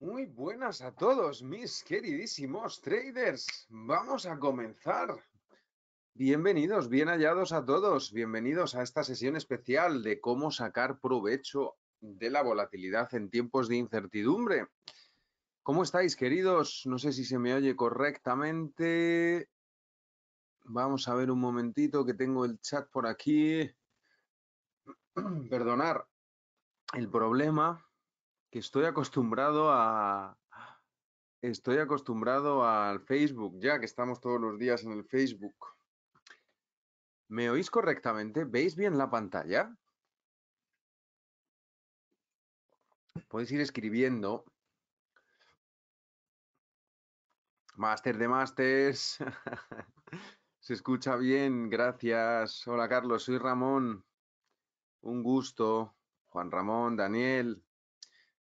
Muy buenas a todos, mis queridísimos traders. Vamos a comenzar. Bienvenidos, bien hallados a todos. Bienvenidos a esta sesión especial de cómo sacar provecho de la volatilidad en tiempos de incertidumbre. ¿Cómo estáis, queridos? No sé si se me oye correctamente. Vamos a ver un momentito que tengo el chat por aquí. Perdonar el problema que estoy acostumbrado a... Estoy acostumbrado al Facebook, ya que estamos todos los días en el Facebook. ¿Me oís correctamente? ¿Veis bien la pantalla? Podéis ir escribiendo. Máster de Masters. Se escucha bien, gracias. Hola Carlos, soy Ramón. Un gusto. Juan Ramón, Daniel.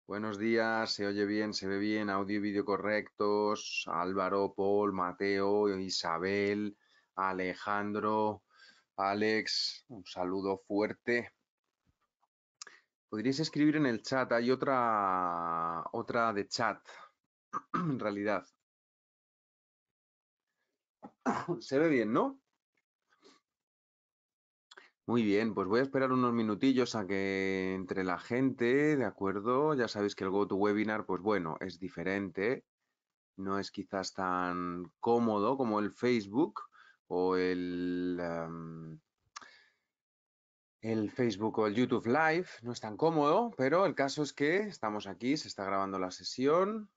Buenos días, se oye bien, se ve bien, audio y vídeo correctos. Álvaro, Paul, Mateo, Isabel, Alejandro, Alex, un saludo fuerte. Podríais escribir en el chat, hay otra, otra de chat, en realidad. se ve bien, ¿no? Muy bien, pues voy a esperar unos minutillos a que entre la gente, ¿de acuerdo? Ya sabéis que el GoToWebinar, pues bueno, es diferente, no es quizás tan cómodo como el Facebook o el, em, el Facebook o el YouTube Live, no es tan cómodo, pero el caso es que estamos aquí, se está grabando la sesión.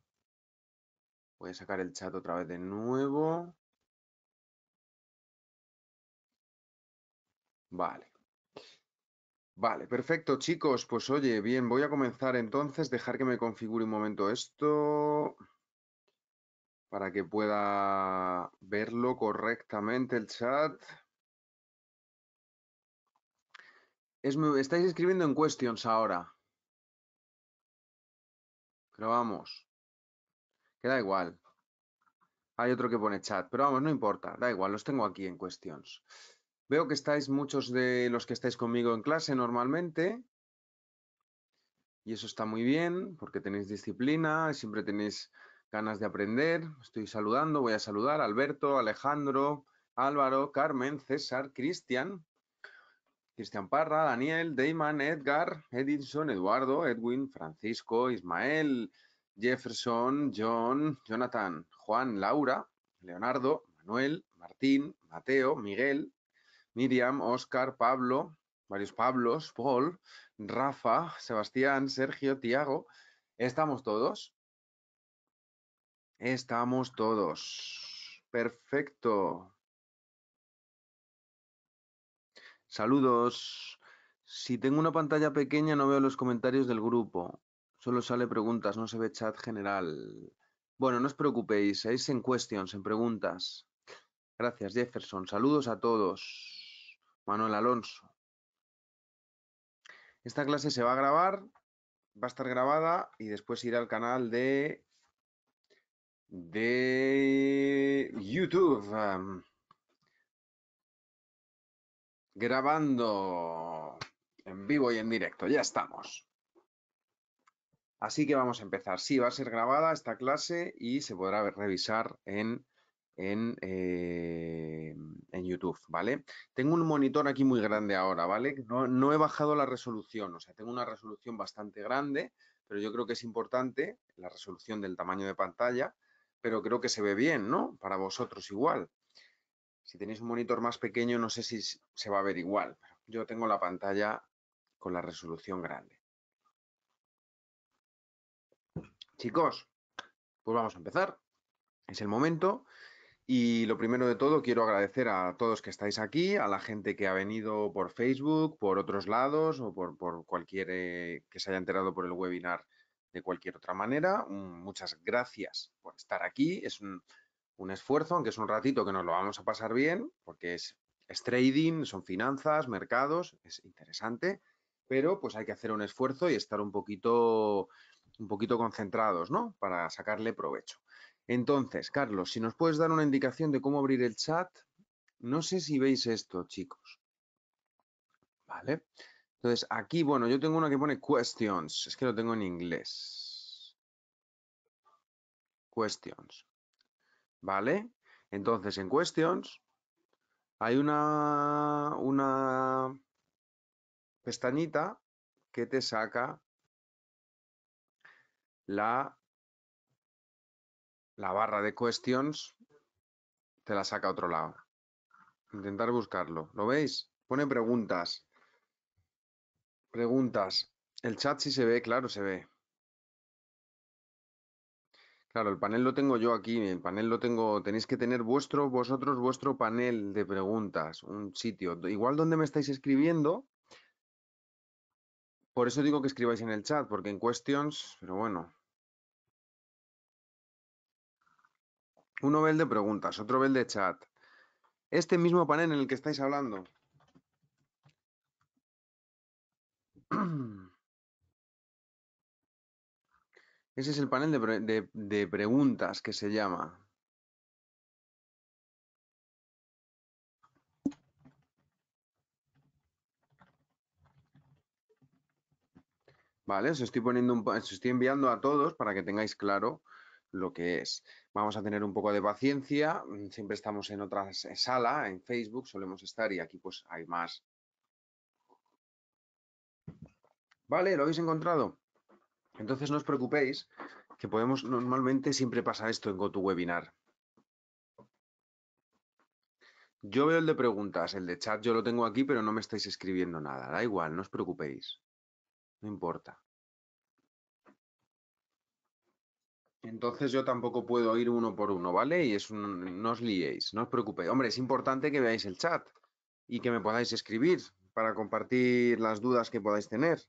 Voy a sacar el chat otra vez de nuevo. Vale. Vale, perfecto, chicos. Pues oye, bien, voy a comenzar entonces. Dejar que me configure un momento esto para que pueda verlo correctamente el chat. Estáis escribiendo en questions ahora. Pero vamos, queda igual. Hay otro que pone chat, pero vamos, no importa, da igual, los tengo aquí en questions. Veo que estáis muchos de los que estáis conmigo en clase normalmente. Y eso está muy bien porque tenéis disciplina, siempre tenéis ganas de aprender. Estoy saludando, voy a saludar a Alberto, Alejandro, Álvaro, Carmen, César, Cristian, Cristian Parra, Daniel, Damon, Edgar, Edison, Eduardo, Edwin, Francisco, Ismael, Jefferson, John, Jonathan, Juan, Laura, Leonardo, Manuel, Martín, Mateo, Miguel, Miriam, Oscar, Pablo, varios Pablos, Paul, Rafa, Sebastián, Sergio, Tiago. ¿Estamos todos? Estamos todos. Perfecto. Saludos. Si tengo una pantalla pequeña no veo los comentarios del grupo. Solo sale preguntas, no se ve chat general. Bueno, no os preocupéis, es en questions, en preguntas. Gracias, Jefferson. Saludos a todos. Manuel Alonso. Esta clase se va a grabar, va a estar grabada y después irá al canal de, YouTube. grabando en vivo y en directo, ya estamos. Así que vamos a empezar. Sí, va a ser grabada esta clase y se podrá revisar en eh, en, YouTube, ¿vale? Tengo un monitor aquí muy grande ahora, ¿vale? No, no, he bajado la resolución, o sea, tengo una resolución bastante grande, pero yo creo que es importante la resolución del tamaño de pantalla, pero creo que se ve bien, ¿no? Para vosotros igual. Si tenéis un monitor más pequeño, no sé si se va a ver igual, yo tengo la pantalla con la resolución grande. Chicos, pues vamos a empezar. Es el momento. Y lo primero de todo, quiero agradecer a todos que estáis aquí, a la gente que ha venido por Facebook, por otros lados o por, por cualquier eh, que se haya enterado por el webinar de cualquier otra manera. Mm, muchas gracias por estar aquí. Es un, esfuerzo, aunque es un ratito que nos lo vamos a pasar bien, porque es, es trading, son finanzas, mercados, es interesante, pero pues hay que hacer un esfuerzo y estar un poquito, un poquito concentrados, ¿no? Para sacarle provecho. Entonces, Carlos, si nos puedes dar una indicación de cómo abrir el chat. No sé si veis esto, chicos. ¿Vale? Entonces, aquí, bueno, yo tengo una que pone questions. Es que lo tengo en inglés. Questions. ¿Vale? Entonces, en questions hay una, una pestañita que te saca la la barra de questions te la saca a otro lado. Intentar buscarlo. ¿Lo veis? Pone preguntas. Preguntas. El chat sí se ve, claro, se ve. Claro, el panel lo tengo yo aquí, el panel lo tengo, tenéis que tener vuestro, vosotros vuestro panel de preguntas, un sitio, igual donde me estáis escribiendo, por eso digo que escribáis en el chat, porque en questions, pero bueno, un Nobel de preguntas, otro Nobel de chat. Este mismo panel en el que estáis hablando. Ese es el panel de, preguntas que se llama. ¿Vale? estoy, poniendo un, os estoy enviando a todos para que tengáis claro lo que es. Vamos a tener un poco de paciencia, mm, siempre estamos en otra sala, en Facebook solemos estar y aquí pues hay más. Vale, ¿lo habéis encontrado? Entonces no os preocupéis, que podemos, normalmente siempre pasa esto en webinar. Yo veo el de preguntas, el de chat yo lo tengo aquí, pero no me estáis escribiendo nada, da igual, no os preocupéis, no importa. Entonces yo tampoco puedo ir uno por uno, ¿vale? Y es no os liéis, no os preocupéis. Hombre, es importante que veáis el chat y que me podáis escribir para compartir las dudas que podáis tener.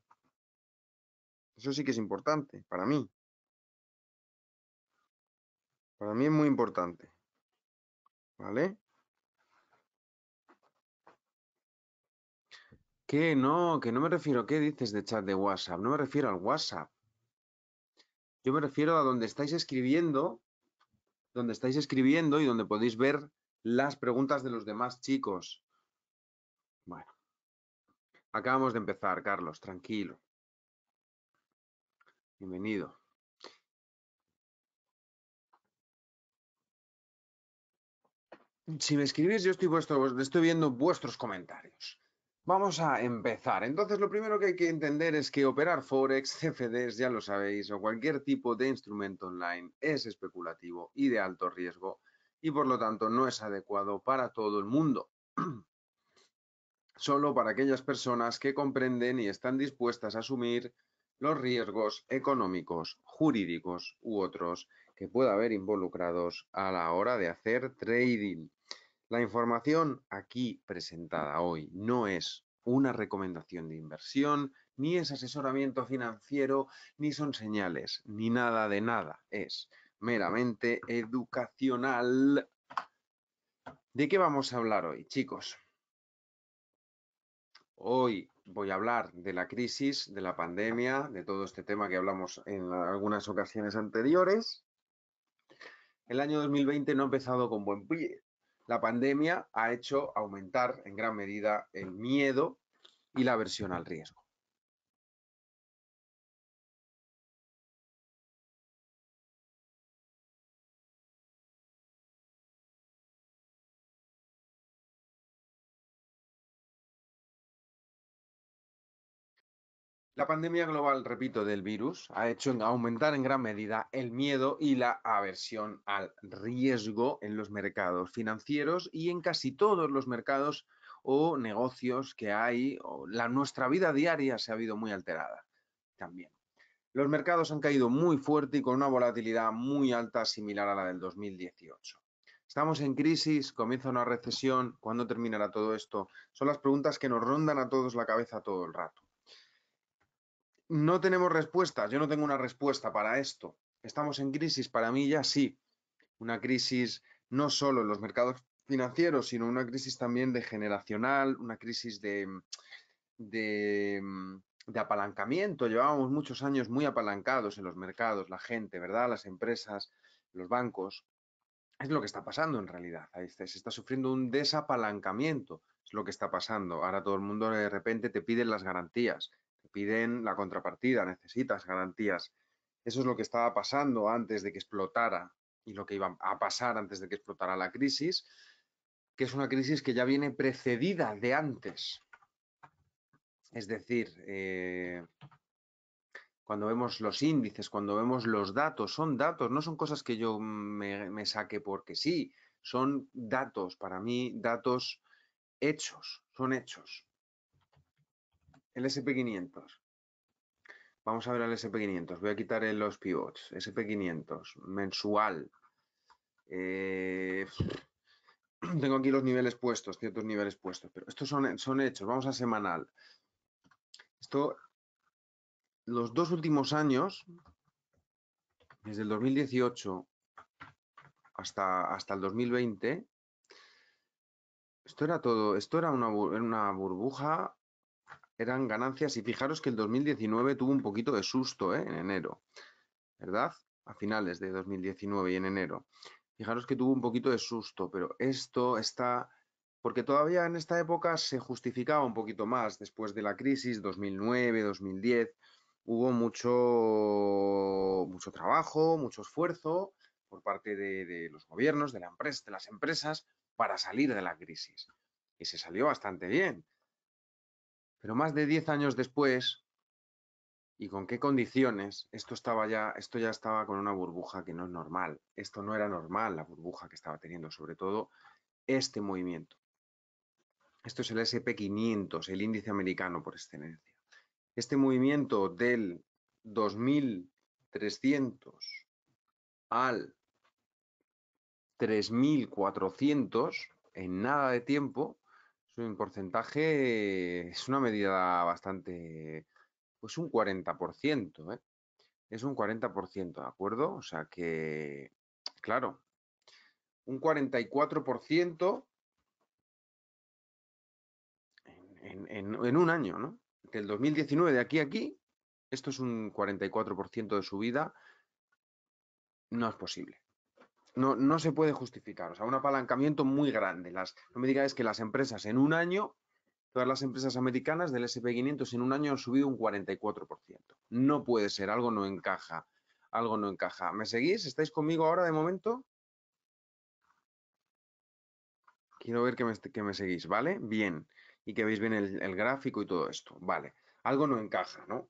Eso sí que es importante para mí. Para mí es muy importante. ¿Vale? Que No, que no me refiero. ¿Qué dices de chat de WhatsApp? No me refiero al WhatsApp. Yo me refiero a donde estáis escribiendo, donde estáis escribiendo y donde podéis ver las preguntas de los demás chicos. Bueno, acabamos de empezar, Carlos, tranquilo. Bienvenido. Si me escribís, yo estoy, estoy viendo vuestros comentarios. Vamos a empezar. Entonces, lo primero que hay que entender es que operar Forex, CFDs, ya lo sabéis, o cualquier tipo de instrumento online es especulativo y de alto riesgo y por lo tanto no es adecuado para todo el mundo. Solo para aquellas personas que comprenden y están dispuestas a asumir los riesgos económicos, jurídicos u otros que pueda haber involucrados a la hora de hacer trading. La información aquí mm. presentada hoy no es una recomendación de inversión, ni es asesoramiento financiero, ni son señales, ni nada de nada. Es meramente educacional. ¿De qué vamos a hablar hoy, chicos? Hoy voy a hablar de la crisis, de la pandemia, de todo este tema que hablamos en algunas ocasiones anteriores. El año 2020 no ha empezado con buen pie la pandemia ha hecho aumentar en gran medida el miedo y la aversión al riesgo. La pandemia global, repito, del virus ha hecho aumentar en gran medida el miedo y la aversión al riesgo en los mercados financieros y en casi todos los mercados o negocios que hay. la, nuestra vida diaria se ha visto muy alterada también. Los mercados han caído muy fuerte y con una volatilidad muy alta similar a la del 2018. ¿Estamos en crisis? ¿Comienza una recesión? ¿Cuándo terminará todo esto? Son las preguntas que nos rondan a todos la cabeza todo el rato no tenemos respuestas. Yo no tengo una respuesta para esto. Estamos en crisis. Para mí ya sí. Una crisis no solo en los mercados financieros, sino una crisis también de generacional, una crisis de, mm, de, apalancamiento. Llevábamos muchos años muy apalancados en los mercados, la gente, ¿verdad? Las empresas, los bancos. Es lo que está pasando en realidad. Ahí está, se está sufriendo un desapalancamiento. Es lo que está pasando. Ahora todo el mundo de repente te pide las garantías piden la contrapartida, necesitas garantías. Eso es lo que estaba pasando antes de que explotara y lo que iba a pasar antes de que explotara la crisis, que es una crisis que ya viene precedida de antes. Es decir, eh, cuando vemos los índices, cuando vemos los datos, son datos, no son cosas que yo me saque porque sí, son datos, para mí, datos hechos, son hechos. El SP500. Vamos a ver el SP500. Voy a quitar los pivots. SP500, mensual. Eh, tengo aquí los niveles puestos, ciertos niveles puestos, pero estos son, son hechos. Vamos a semanal. Esto, los dos últimos años, desde el 2018 hasta, hasta el 2020, esto era todo, esto era una, una burbuja eran ganancias y fijaros que el 2019 tuvo un poquito de susto ¿eh? en enero, ¿verdad? A finales de 2019 y en enero. Fijaros que tuvo un poquito de susto, pero esto está, porque todavía en esta época se justificaba un poquito más, después de la crisis 2009, 2010, hubo mucho, mucho trabajo, mucho esfuerzo por parte de, de los gobiernos, de, la empresa, de las empresas, para salir de la crisis. Y se salió bastante bien pero más de 10 años después, y con qué condiciones, esto estaba ya, esto ya estaba con una burbuja que no es normal. Esto no era normal, la burbuja que estaba teniendo, sobre todo este movimiento. Esto es el SP500, el índice americano por excelencia. Este movimiento del 2300 al 3400 en nada de tiempo en porcentaje es una medida bastante, pues un 40%, ¿eh? Es un 40%, ¿de acuerdo? O sea que, claro, un 44% en, en, en, un año, ¿no? Del 2019 de aquí a aquí, esto es un 44% de subida, no es posible no, se puede justificar. O sea, un apalancamiento muy grande. Las, no me digáis que las empresas en un año, todas las empresas americanas del SP500 en un año han subido un 44%. No puede ser, algo no encaja. Algo no encaja. ¿Me seguís? ¿Estáis conmigo ahora de momento? Quiero ver que me, seguís, ¿vale? Bien. Y que veis bien el gráfico y todo esto. Vale. Algo no encaja, ¿no?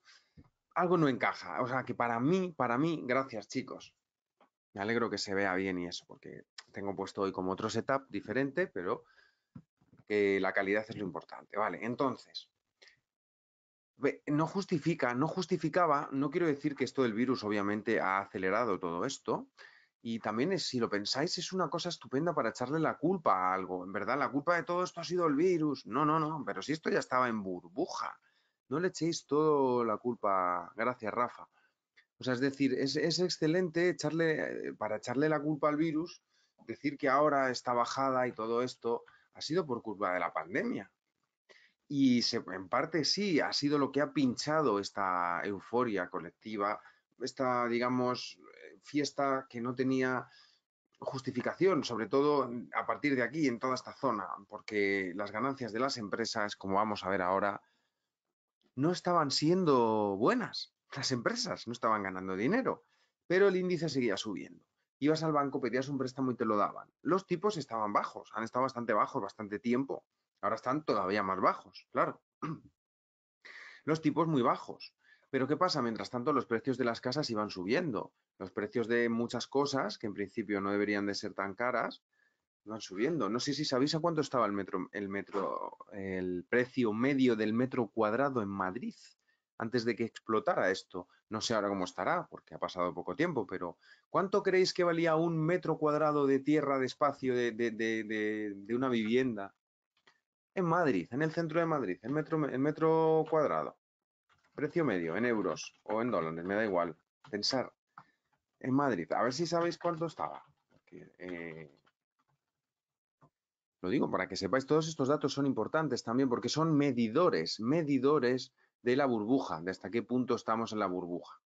Algo no encaja. O sea, que para mí, para mí, gracias chicos, me alegro que se vea bien y eso, porque tengo puesto hoy como otro setup diferente, pero que la calidad es lo importante. Vale, entonces, no justifica, no justificaba, no quiero decir que esto del virus obviamente ha acelerado todo esto, y también es, si lo pensáis es una cosa estupenda para echarle la culpa a algo, en verdad la culpa de todo esto ha sido el virus, no, no, no, pero si esto ya estaba en burbuja, no le echéis toda la culpa, gracias Rafa, o sea, es decir, es, excelente echarle, eh, para echarle la culpa al virus, decir que ahora esta bajada y todo esto ha sido por culpa de la pandemia. Y en parte sí, ha sido lo que ha pinchado esta euforia colectiva, esta, digamos, eh, fiesta que no tenía justificación, sobre todo a partir de aquí, en toda esta zona, porque las ganancias de las empresas, como vamos a ver ahora, no estaban siendo buenas las empresas no estaban ganando dinero, pero el índice seguía subiendo. Ibas al banco, pedías un préstamo y te lo daban. Los tipos estaban bajos, han estado bastante bajos bastante tiempo. Ahora están todavía más bajos, claro. Los tipos muy bajos. Pero ¿qué pasa? Mientras tanto, los precios de las casas iban subiendo. Los precios de muchas cosas, que en principio no deberían de ser tan caras, iban subiendo. No sé si sabéis a cuánto estaba el metro, el metro, el precio medio del metro cuadrado en Madrid antes de que explotara esto. No sé ahora cómo estará, porque ha pasado poco tiempo, pero ¿cuánto creéis que valía un metro cuadrado de tierra, de espacio, de, una vivienda? En Madrid, en el centro de Madrid, el metro, el metro cuadrado. Precio medio, en euros o en dólares, me da igual. Pensar en Madrid, a ver si sabéis cuánto estaba. Eh, lo digo para que sepáis, todos estos datos son importantes también porque son medidores, medidores de la burbuja, de hasta qué punto estamos en la burbuja.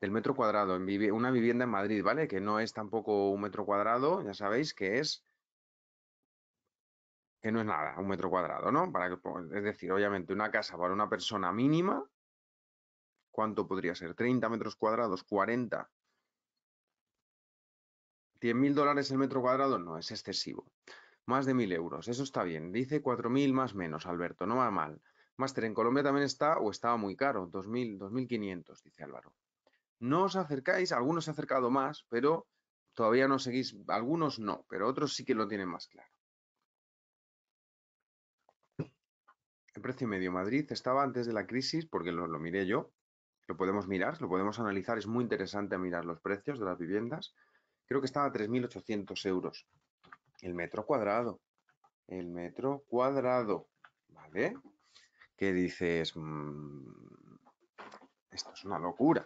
Del metro cuadrado, en una vivienda en Madrid, ¿vale? Que no es tampoco un metro cuadrado, ya sabéis que es que no es nada, un metro cuadrado, ¿no? Para es decir, obviamente una casa para una persona mínima, ¿cuánto podría ser? ¿30 metros cuadrados? ¿40? mil dólares el metro cuadrado? No, es excesivo. Más de mil euros, eso está bien. Dice 4.000 más menos, Alberto, no va mal. Máster en Colombia también está o estaba muy caro, 2.000, 2.500, dice Álvaro. No os acercáis, algunos se han acercado más, pero todavía no seguís, algunos no, pero otros sí que lo tienen más claro. El precio medio Madrid estaba antes de la crisis, porque lo, lo miré yo, lo podemos mirar, lo podemos analizar, es muy interesante mirar los precios de las viviendas. Creo que estaba a 3.800 euros el metro cuadrado. El metro cuadrado, ¿vale? que dices, mm, esto es una locura,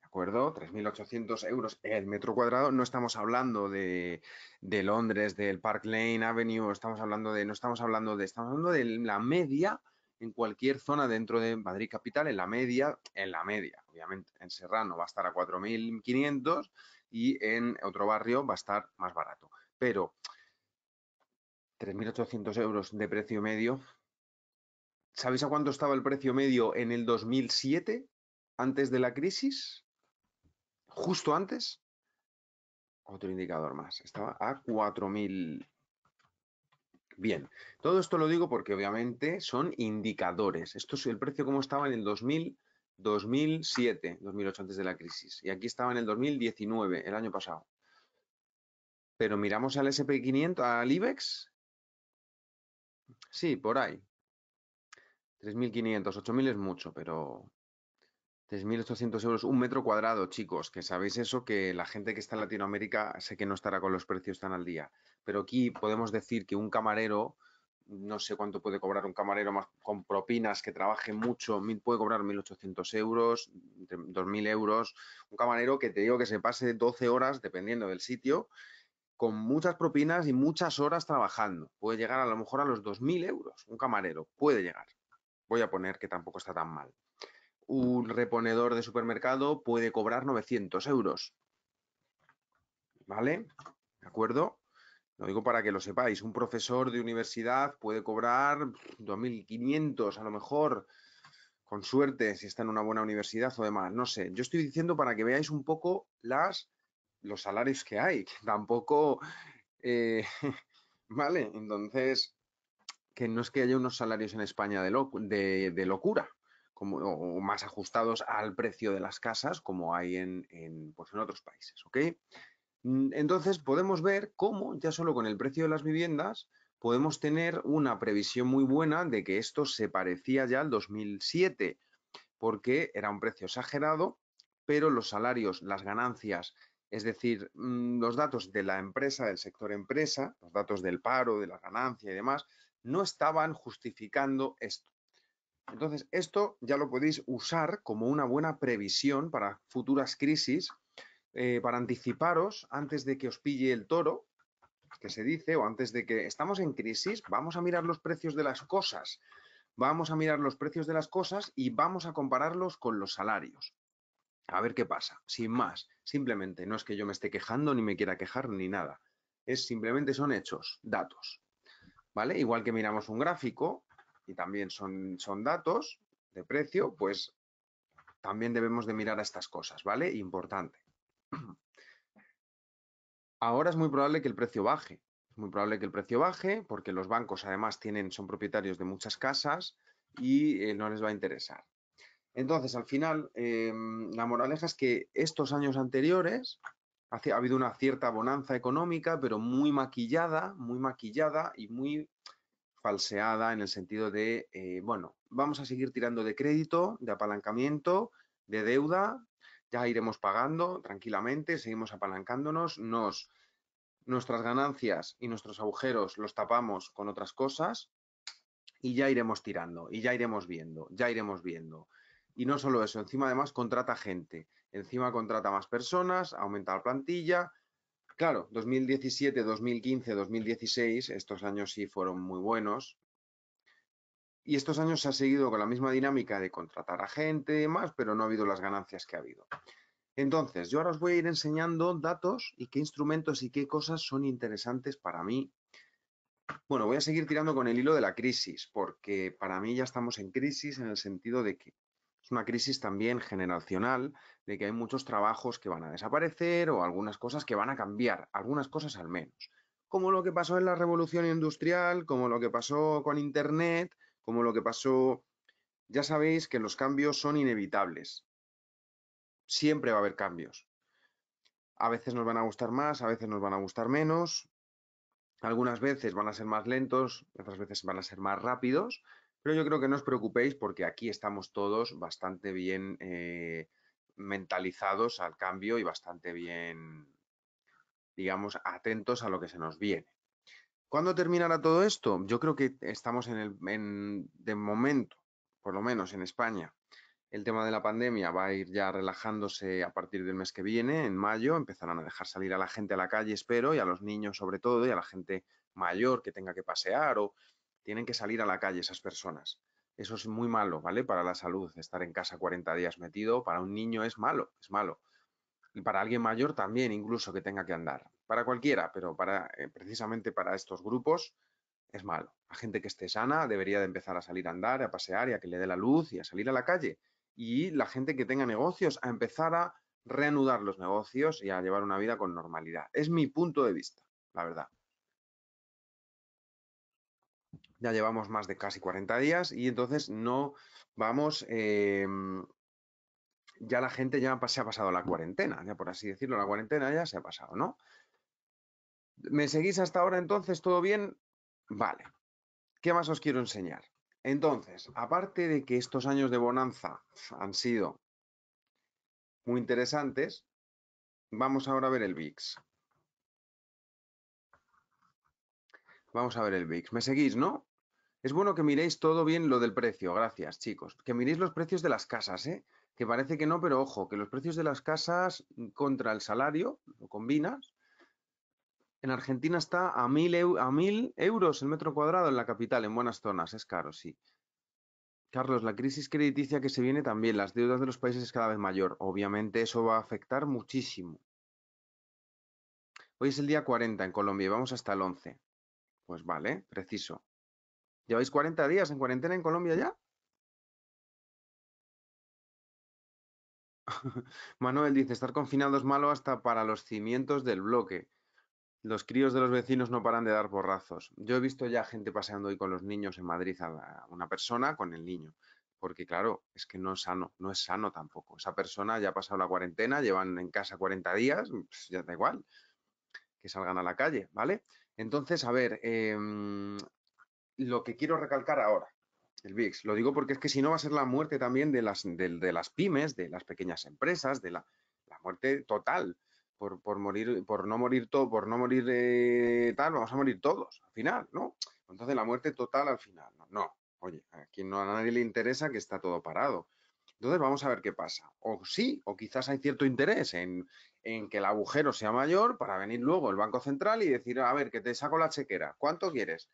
¿de acuerdo? 3.800 euros el metro cuadrado, no estamos hablando de, de, Londres, del Park Lane Avenue, estamos hablando de, no estamos hablando de, estamos hablando de la media en cualquier zona dentro de Madrid Capital, en la media, en la media, obviamente, en Serrano va a estar a 4.500 y en otro barrio va a estar más barato. Pero 3.800 euros de precio medio ¿Sabéis a cuánto estaba el precio medio en el 2007, antes de la crisis? Justo antes. Otro indicador más. Estaba a 4.000. Bien, todo esto lo digo porque obviamente son indicadores. Esto es el precio como estaba en el 2000, 2007, 2008 antes de la crisis. Y aquí estaba en el 2019, el año pasado. Pero miramos al SP500, al IBEX. Sí, por ahí, 3.500, 8.000 es mucho, pero 3.800 euros un metro cuadrado, chicos, que sabéis eso, que la gente que está en Latinoamérica sé que no estará con los precios tan al día, pero aquí podemos decir que un camarero, no sé cuánto puede cobrar un camarero más con propinas, que trabaje mucho, puede cobrar 1.800 euros, 2.000 euros, un camarero que te digo que se pase 12 horas, dependiendo del sitio, con muchas propinas y muchas horas trabajando, puede llegar a lo mejor a los 2.000 euros, un camarero, puede llegar voy a poner que tampoco está tan mal. Un reponedor de supermercado puede cobrar 900 euros. ¿Vale? ¿De acuerdo? Lo digo para que lo sepáis. Un profesor de universidad puede cobrar 2.500 a lo mejor, con suerte, si está en una buena universidad o demás. No sé. Yo estoy diciendo para que veáis un poco las, los salarios que hay. Que tampoco... Eh, ¿Vale? Entonces, que no es que haya unos salarios en España de, locura, como, o más ajustados al precio de las casas, como hay en, en pues, otros países. ¿ok? Mm, entonces podemos ver cómo ya solo con el precio de las viviendas podemos tener una previsión muy buena de que esto se parecía ya al 2007, porque era un precio exagerado, pero los salarios, las ganancias, es decir, mm, los datos de la empresa, del sector empresa, los datos del paro, de la ganancia y demás, no estaban justificando esto. Entonces, esto ya lo podéis usar como una buena previsión para futuras crisis, eh, para anticiparos antes de que os pille el toro, que se dice, o antes de que estamos en crisis, vamos a mirar los precios de las cosas. Vamos a mirar los precios de las cosas y vamos a compararlos con los salarios. A ver qué pasa, sin más. Simplemente no es que yo me esté quejando ni me quiera quejar ni nada. Es simplemente son hechos, datos. ¿vale? Igual que miramos un gráfico y también son, son datos de precio, pues también debemos de mirar a estas cosas, ¿vale? Importante. Ahora es muy probable que el precio baje, es muy probable que el precio baje porque los bancos además tienen, son propietarios de muchas casas y eh, no les va a interesar. Entonces, al final, em, la moraleja es que estos años anteriores ha habido una cierta bonanza económica, pero muy maquillada, muy maquillada y muy falseada en el sentido de, eh, bueno, vamos a seguir tirando de crédito, de apalancamiento, de deuda, ya iremos pagando tranquilamente, seguimos apalancándonos, nos, nuestras ganancias y nuestros agujeros los tapamos con otras cosas y ya iremos tirando, y ya iremos viendo, ya iremos viendo. Y no solo eso, encima además contrata gente Encima contrata más personas, aumenta la plantilla. Claro, 2017, 2015, 2016, estos años sí fueron muy buenos. Y estos años se ha seguido con la misma dinámica de contratar a gente y demás, pero no ha habido las ganancias que ha habido. Entonces, yo ahora os voy a ir enseñando datos y qué instrumentos y qué cosas son interesantes para mí. Bueno, voy a seguir tirando con el hilo de la crisis, porque para mí ya estamos en crisis en el sentido de que una crisis también generacional de que hay muchos trabajos que van a desaparecer o algunas cosas que van a cambiar, algunas cosas al menos. Como lo que pasó en la revolución industrial, como lo que pasó con Internet, como lo que pasó... Ya sabéis que los cambios son inevitables. Siempre va a haber cambios. A veces nos van a gustar más, a veces nos van a gustar menos. Algunas veces van a ser más lentos, otras veces van a ser más rápidos, pero yo creo que no os preocupéis porque aquí estamos todos bastante bien eh, mentalizados al cambio y bastante bien, digamos, atentos a lo que se nos viene. ¿Cuándo terminará todo esto? Yo creo que estamos en el, de momento, por lo menos en España, el tema de la pandemia va a ir ya relajándose a partir del mes que viene, en mayo, empezarán a dejar salir a la gente a la calle, espero, y a los niños sobre todo, y a la gente mayor que tenga que pasear o tienen que salir a la calle esas personas. Eso es muy malo, ¿vale? Para la salud, estar en casa 40 días metido, para un niño es malo, es malo. Y para alguien mayor también, incluso que tenga que andar. Para cualquiera, pero para, eh, precisamente para estos grupos es malo. La gente que esté sana debería de empezar a salir a andar, a pasear y a que le dé la luz y a salir a la calle. Y la gente que tenga negocios a empezar a reanudar los negocios y a llevar una vida con normalidad. Es mi punto de vista, la verdad ya llevamos más de casi 40 días y entonces no vamos, eh, ya la gente ya se ha pasado la cuarentena, ya por así decirlo, la cuarentena ya se ha pasado, ¿no? ¿Me seguís hasta ahora entonces? ¿Todo bien? Vale. ¿Qué más os quiero enseñar? Entonces, aparte de que estos años de bonanza han sido muy interesantes, vamos ahora a ver el VIX. Vamos a ver el VIX. ¿Me seguís, no? Es bueno que miréis todo bien lo del precio, gracias chicos. Que miréis los precios de las casas, ¿eh? que parece que no, pero ojo, que los precios de las casas mm, contra el salario, lo combinas, en Argentina está a mil, a mil euros el metro cuadrado en la capital, en buenas zonas, es caro, sí. Carlos, la crisis crediticia que se viene también, las deudas de los países es cada vez mayor. Obviamente eso va a afectar muchísimo. Hoy es el día 40 en Colombia y vamos hasta el 11. Pues vale, preciso. ¿Lleváis 40 días en cuarentena en Colombia ya? Manuel dice, estar confinado es malo hasta para los cimientos del bloque. Los críos de los vecinos no paran de dar borrazos. Yo he visto ya gente paseando hoy con los niños en Madrid a una persona con el niño. Porque claro, es que no es sano, no es sano tampoco. Esa persona ya ha pasado la cuarentena, llevan en casa 40 días, pues ya da igual que salgan a la calle, ¿vale? Entonces, a ver, em, lo que quiero recalcar ahora, el Bix, Lo digo porque es que si no va a ser la muerte también de las, de, las pymes, de las pequeñas empresas, de la, muerte total. Por, por, morir, por no morir todo, por no morir eh, tal, vamos a morir todos al final, ¿no? Entonces la muerte total al final, no, oye, aquí no a nadie le interesa que está todo parado. Entonces vamos a ver qué pasa. O sí, o quizás hay cierto interés en, en, que el agujero sea mayor para venir luego el Banco Central y decir, a ver, que te saco la chequera, ¿cuánto quieres?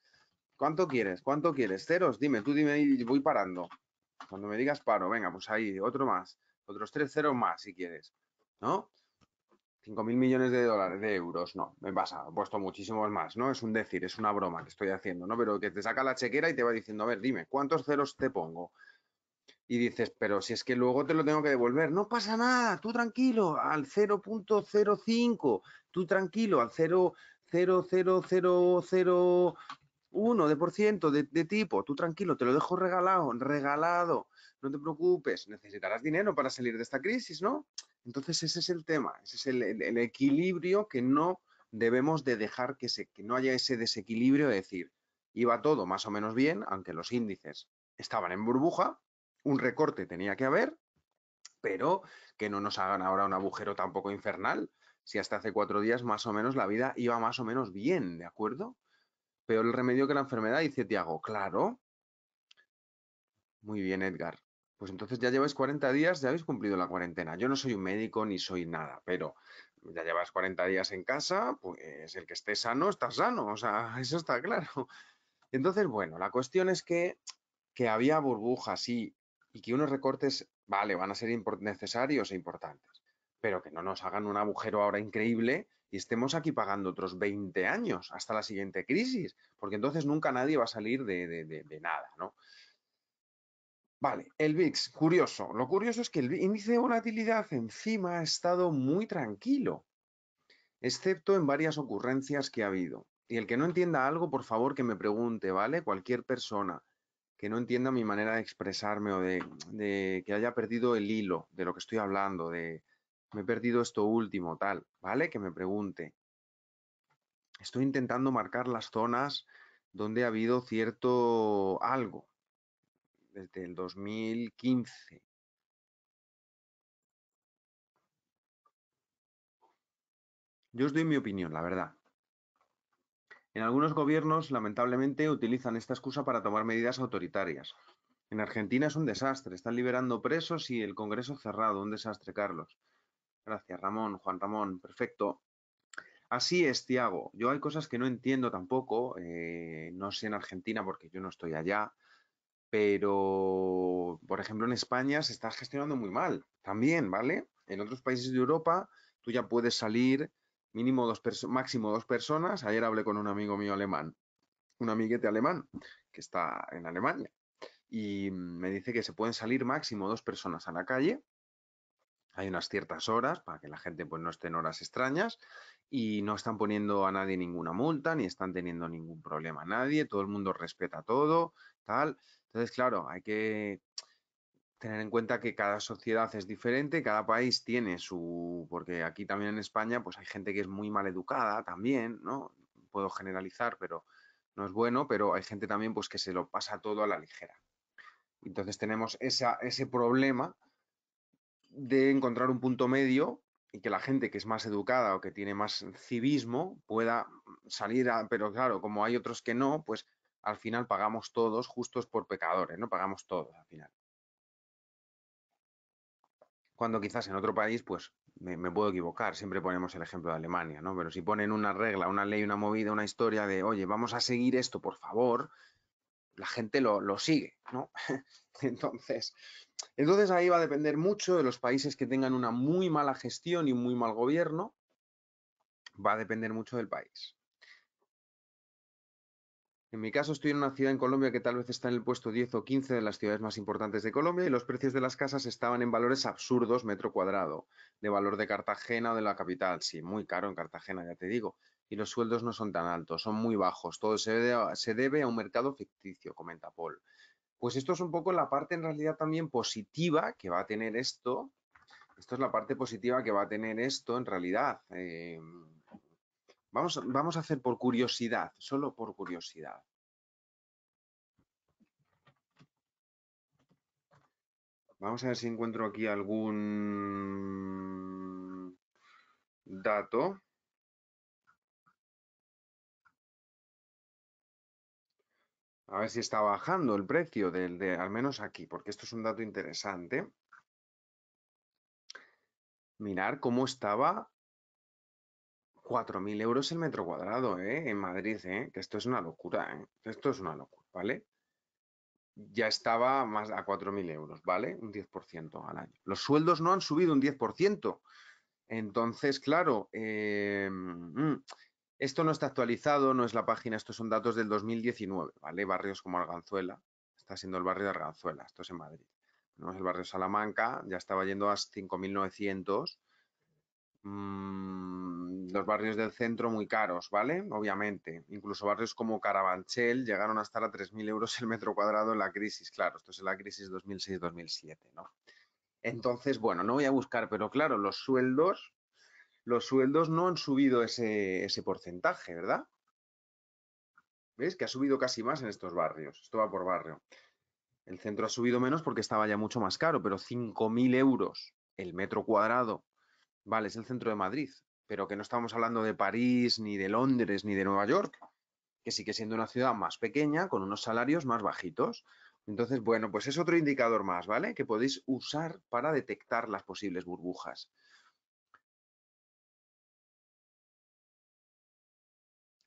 ¿Cuánto quieres? ¿Cuánto quieres? Ceros, dime, tú dime y voy parando. Cuando me digas paro, venga, pues ahí, otro más. Otros tres ceros más, si quieres. ¿No? 5 mil millones de dólares, de euros, no, me pasa, he puesto muchísimos más, ¿no? Es un decir, es una broma que estoy haciendo, ¿no? Pero que te saca la chequera y te va diciendo, a ver, dime, ¿cuántos ceros te pongo? Y dices, pero si es que luego te lo tengo que devolver, no pasa nada, tú tranquilo, al 0.05, tú tranquilo, al 0.0000 1 de por ciento de, tipo, tú tranquilo, te lo dejo regalado, regalado, no te preocupes, necesitarás dinero para salir de esta crisis, ¿no? Entonces ese es el tema, ese es el, equilibrio que no debemos de dejar que, se, que no haya ese desequilibrio de decir, iba todo más o menos bien, aunque los índices estaban en burbuja, un recorte tenía que haber, pero que no nos hagan ahora un agujero tampoco infernal, si hasta hace cuatro días más o menos la vida iba más o menos bien, ¿de acuerdo? peor el remedio que la enfermedad, dice Tiago. Claro. Muy bien, Edgar. Pues entonces ya lleváis 40 días, ya habéis cumplido la cuarentena. Yo no soy un médico ni soy nada, pero ya llevas 40 días en casa, pues el que esté sano está sano, o sea, eso está claro. Entonces, bueno, la cuestión es que, que había burbujas, y que unos recortes, vale, van a ser necesarios e importantes, pero que no nos hagan un agujero ahora increíble y estemos aquí pagando otros 20 años hasta la siguiente crisis, porque entonces nunca nadie va a salir de, de, nada, ¿no? Vale, el VIX, curioso. Lo curioso es que el índice de volatilidad encima ha estado muy tranquilo, excepto en varias ocurrencias que ha habido. Y el que no entienda algo, por favor, que me pregunte, ¿vale? Cualquier persona que no entienda mi manera de expresarme o de, de que haya perdido el hilo de lo que estoy hablando, de, me he perdido esto último, tal, ¿vale? Que me pregunte. Estoy intentando marcar las zonas donde ha habido cierto algo desde el 2015. Yo os doy mi opinión, la verdad. En algunos gobiernos, lamentablemente, utilizan esta excusa para tomar medidas autoritarias. En Argentina es un desastre, están liberando presos y el Congreso cerrado, un desastre, Carlos. Gracias, Ramón. Juan Ramón, perfecto. Así es, Tiago. Yo hay cosas que no entiendo tampoco. Eh, no sé en Argentina porque yo no estoy allá. Pero, por ejemplo, en España se está gestionando muy mal también, ¿vale? En otros países de Europa tú ya puedes salir mínimo dos máximo dos personas. Ayer hablé con un amigo mío alemán, un amiguete alemán que está en Alemania y me dice que se pueden salir máximo dos personas a la calle hay unas ciertas horas para que la gente pues no esté en horas extrañas y no están poniendo a nadie ninguna multa ni están teniendo ningún problema a nadie, todo el mundo respeta todo, tal. Entonces, claro, hay que tener en cuenta que cada sociedad es diferente, cada país tiene su porque aquí también en España pues hay gente que es muy mal educada también, ¿no? Puedo generalizar, pero no es bueno, pero hay gente también pues que se lo pasa todo a la ligera. Entonces tenemos esa, ese problema de encontrar un punto medio y que la gente que es más educada o que tiene más civismo pueda mm, salir, a, pero claro, como hay otros que no, pues al final pagamos todos justos por pecadores, ¿no? Pagamos todos al final. Cuando quizás en otro país, pues me, puedo equivocar, siempre ponemos el ejemplo de Alemania, ¿no? Pero si ponen una regla, una ley, una movida, una historia de, oye, vamos a seguir esto, por favor, la gente lo, lo sigue, ¿no? Entonces, entonces ahí va a depender mucho de los países que tengan una muy mala gestión y un muy mal gobierno. Va a depender mucho del país. En mi caso estoy en una ciudad en Colombia que tal vez está en el puesto 10 o 15 de las ciudades más importantes de Colombia y los precios de las casas estaban en valores absurdos metro cuadrado, de valor de Cartagena o de la capital. Sí, muy caro en Cartagena, ya te digo. Y los sueldos no son tan altos, son muy bajos. Todo se debe a, se debe a un mercado ficticio, comenta Paul. Pues esto es un poco la parte en realidad también positiva que va a tener esto. Esto es la parte positiva que va a tener esto en realidad. Eh, vamos, vamos a hacer por curiosidad, solo por curiosidad. Vamos a ver si encuentro aquí algún dato. A ver si está bajando el precio del de, al menos aquí, porque esto es un dato interesante. Mirar cómo estaba 4.000 euros el metro cuadrado ¿eh? en Madrid, ¿eh? que esto es una locura, ¿eh? esto es una locura, ¿vale? Ya estaba más a 4.000 euros, ¿vale? Un 10% al año. Los sueldos no han subido un 10%. Entonces, claro, eh, mm, esto no está actualizado, no es la página, estos son datos del 2019, ¿vale? Barrios como Arganzuela, está siendo el barrio de Arganzuela, esto es en Madrid. es el barrio Salamanca, ya estaba yendo a 5.900. Mm, los barrios del centro muy caros, ¿vale? Obviamente. Incluso barrios como Carabanchel llegaron a estar a 3.000 euros el metro cuadrado en la crisis, claro, esto es en la crisis 2006-2007, ¿no? Entonces, bueno, no voy a buscar, pero claro, los sueldos los sueldos no han subido ese, porcentaje, ¿verdad? ¿Veis? Que ha subido casi más en estos barrios. Esto va por barrio. El centro ha subido menos porque estaba ya mucho más caro, pero 5.000 euros el metro cuadrado. Vale, es el centro de Madrid, pero que no estamos hablando de París, ni de Londres, ni de Nueva York, que sigue siendo una ciudad más pequeña, con unos salarios más bajitos. Entonces, bueno, pues es otro indicador más, ¿vale? Que podéis usar para detectar las posibles burbujas.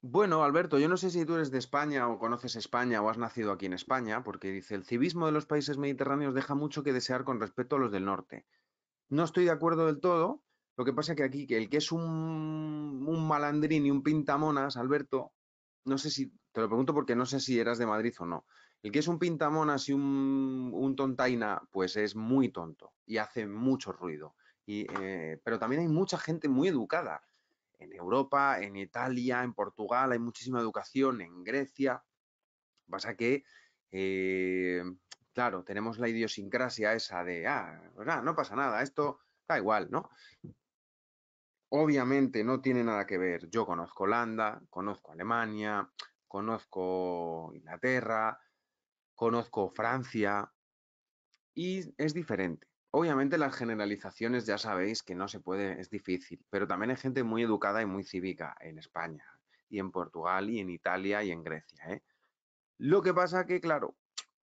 Bueno, Alberto, yo no sé si tú eres de España o conoces España o has nacido aquí en España, porque dice, el civismo de los países mediterráneos deja mucho que desear con respecto a los del norte. No estoy de acuerdo del todo, lo que pasa es que aquí, que el que es un, malandrín y un pintamonas, Alberto, no sé si, te lo pregunto porque no sé si eras de Madrid o no, el que es un pintamonas y un, tontaina, pues es muy tonto y hace mucho ruido. Y, eh, pero también hay mucha gente muy educada en Europa, en Italia, en Portugal, hay muchísima educación, en Grecia. Pasa que, eh, claro, tenemos la idiosincrasia esa de, ah, pues no pasa nada, esto da igual, ¿no? Obviamente no tiene nada que ver. Yo conozco Holanda, conozco Alemania, conozco Inglaterra, conozco Francia y es diferente. Obviamente las generalizaciones ya sabéis que no se puede, es difícil, pero también hay gente muy educada y muy cívica en España y en Portugal y en Italia y en Grecia. ¿eh? Lo que pasa que, claro,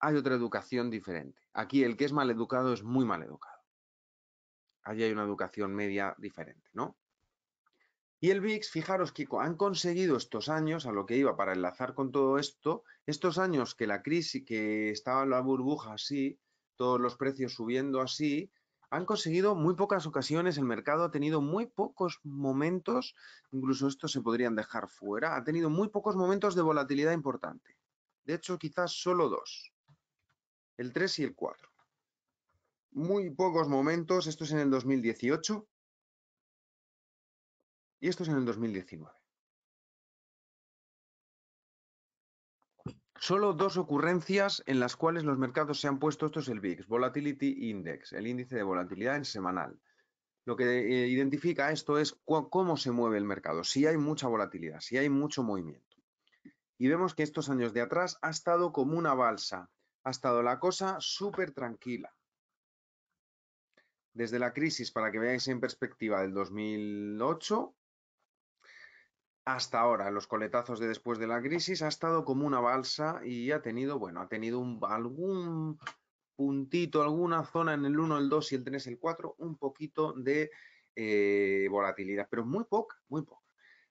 hay otra educación diferente. Aquí el que es mal educado es muy mal educado. Allí hay una educación media diferente, ¿no? Y el Bix fijaros que han conseguido estos años, a lo que iba para enlazar con todo esto, estos años que la crisis, que estaba la burbuja así, todos los precios subiendo así, han conseguido muy pocas ocasiones, el mercado ha tenido muy pocos momentos, incluso estos se podrían dejar fuera, ha tenido muy pocos momentos de volatilidad importante. De hecho, quizás solo dos, el 3 y el 4. Muy pocos momentos, esto es en el 2018 y esto es en el 2019. Solo dos ocurrencias en las cuales los mercados se han puesto, esto es el VIX, Volatility Index, el índice de volatilidad en semanal. Lo que eh, identifica esto es cómo se mueve el mercado, si hay mucha volatilidad, si hay mucho movimiento. Y vemos que estos años de atrás ha estado como una balsa, ha estado la cosa súper tranquila. Desde la crisis, para que veáis en perspectiva, del 2008 hasta ahora, los coletazos de después de la crisis, ha estado como una balsa y ha tenido, bueno, ha tenido algún puntito, alguna zona en el 1, el 2 y el 3, el 4, un poquito de eh, volatilidad, pero muy poca, muy poca.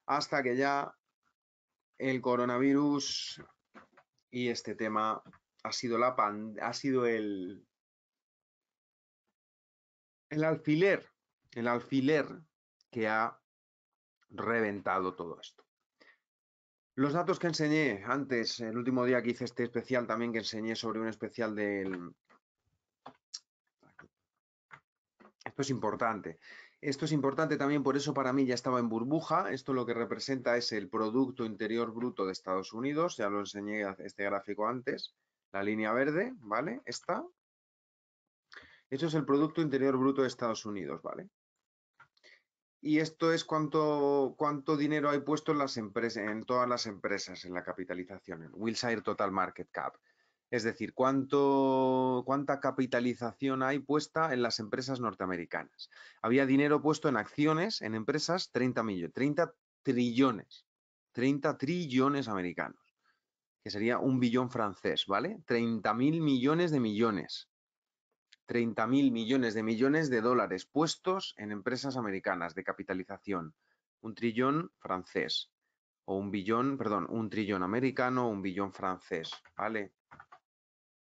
Hasta que ya el coronavirus y este tema ha sido, la ha sido el, el alfiler, el alfiler que ha reventado todo esto. Los datos que enseñé antes, el último día que hice este especial también que enseñé sobre un especial del... Esto es importante. Esto es importante también, por eso para mí ya estaba en burbuja. Esto lo que representa es el Producto Interior Bruto de Estados Unidos. Ya lo enseñé este gráfico antes. La línea verde, ¿vale? Esta. esto es el Producto Interior Bruto de Estados Unidos, ¿vale? y esto es cuánto, cuánto dinero hay puesto en, las empresas, en todas las empresas en la capitalización, en Wilshire Total Market Cap. Es decir, cuánta capitalización hay puesta en las empresas norteamericanas. Había dinero puesto en acciones, en empresas, 30 millones, 30 trillones, 30 trillones americanos, que sería un billón francés, ¿vale? 30 mil millones de millones. 30 mil millones de millones de dólares puestos en empresas americanas de capitalización, un trillón francés o un billón, perdón, un trillón americano, un billón francés, ¿vale?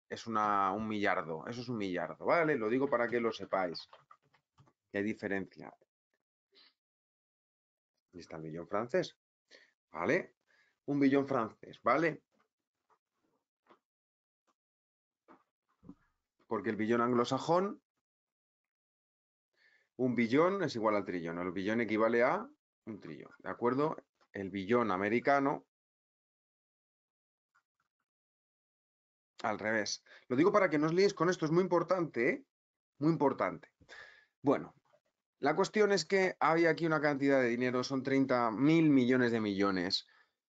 Es una, un millardo, eso es un millardo, ¿vale? Lo digo para que lo sepáis, ¿Qué hay diferencia. Ahí está el billón francés, ¿vale? Un billón francés, ¿vale? Porque el billón anglosajón, un billón es igual al trillón. El billón equivale a un trillón, ¿de acuerdo? El billón americano, al revés. Lo digo para que no os con esto, es muy importante, ¿eh? Muy importante. Bueno, la cuestión es que había aquí una cantidad de dinero, son 30 mil millones de millones.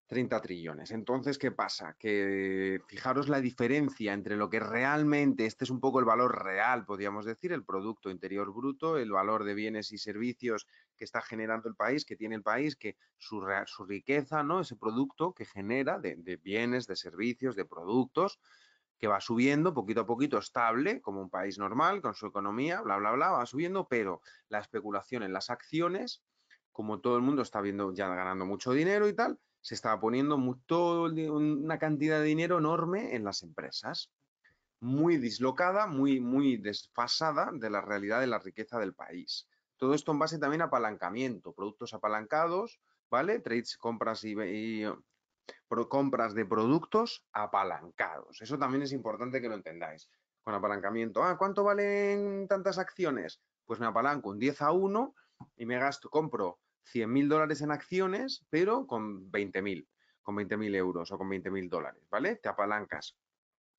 30 trillones. Entonces, ¿qué pasa? Que fijaros la diferencia entre lo que realmente, este es un poco el valor real, podríamos decir, el Producto Interior Bruto, el valor de bienes y servicios que está generando el país, que tiene el país, que su, su riqueza, ¿no? Ese producto que genera de, de bienes, de servicios, de productos, que va subiendo poquito a poquito, estable, como un país normal, con su economía, bla, bla, bla, va subiendo, pero la especulación en las acciones, como todo el mundo está viendo ya ganando mucho dinero y tal, se estaba poniendo una cantidad de dinero enorme en las empresas, muy dislocada, muy, muy desfasada de la realidad de la riqueza del país. Todo esto en base también a apalancamiento, productos apalancados, ¿vale? Trades, compras y, oh, compras de productos apalancados. Eso también es importante que lo entendáis. Con apalancamiento, ah, ¿cuánto valen tantas acciones? Pues me apalanco un 10 a 1 y me gasto, compro 100 mil dólares en acciones, pero con 20 mil, con 20 mil euros o con 20 mil dólares, ¿vale? Te apalancas.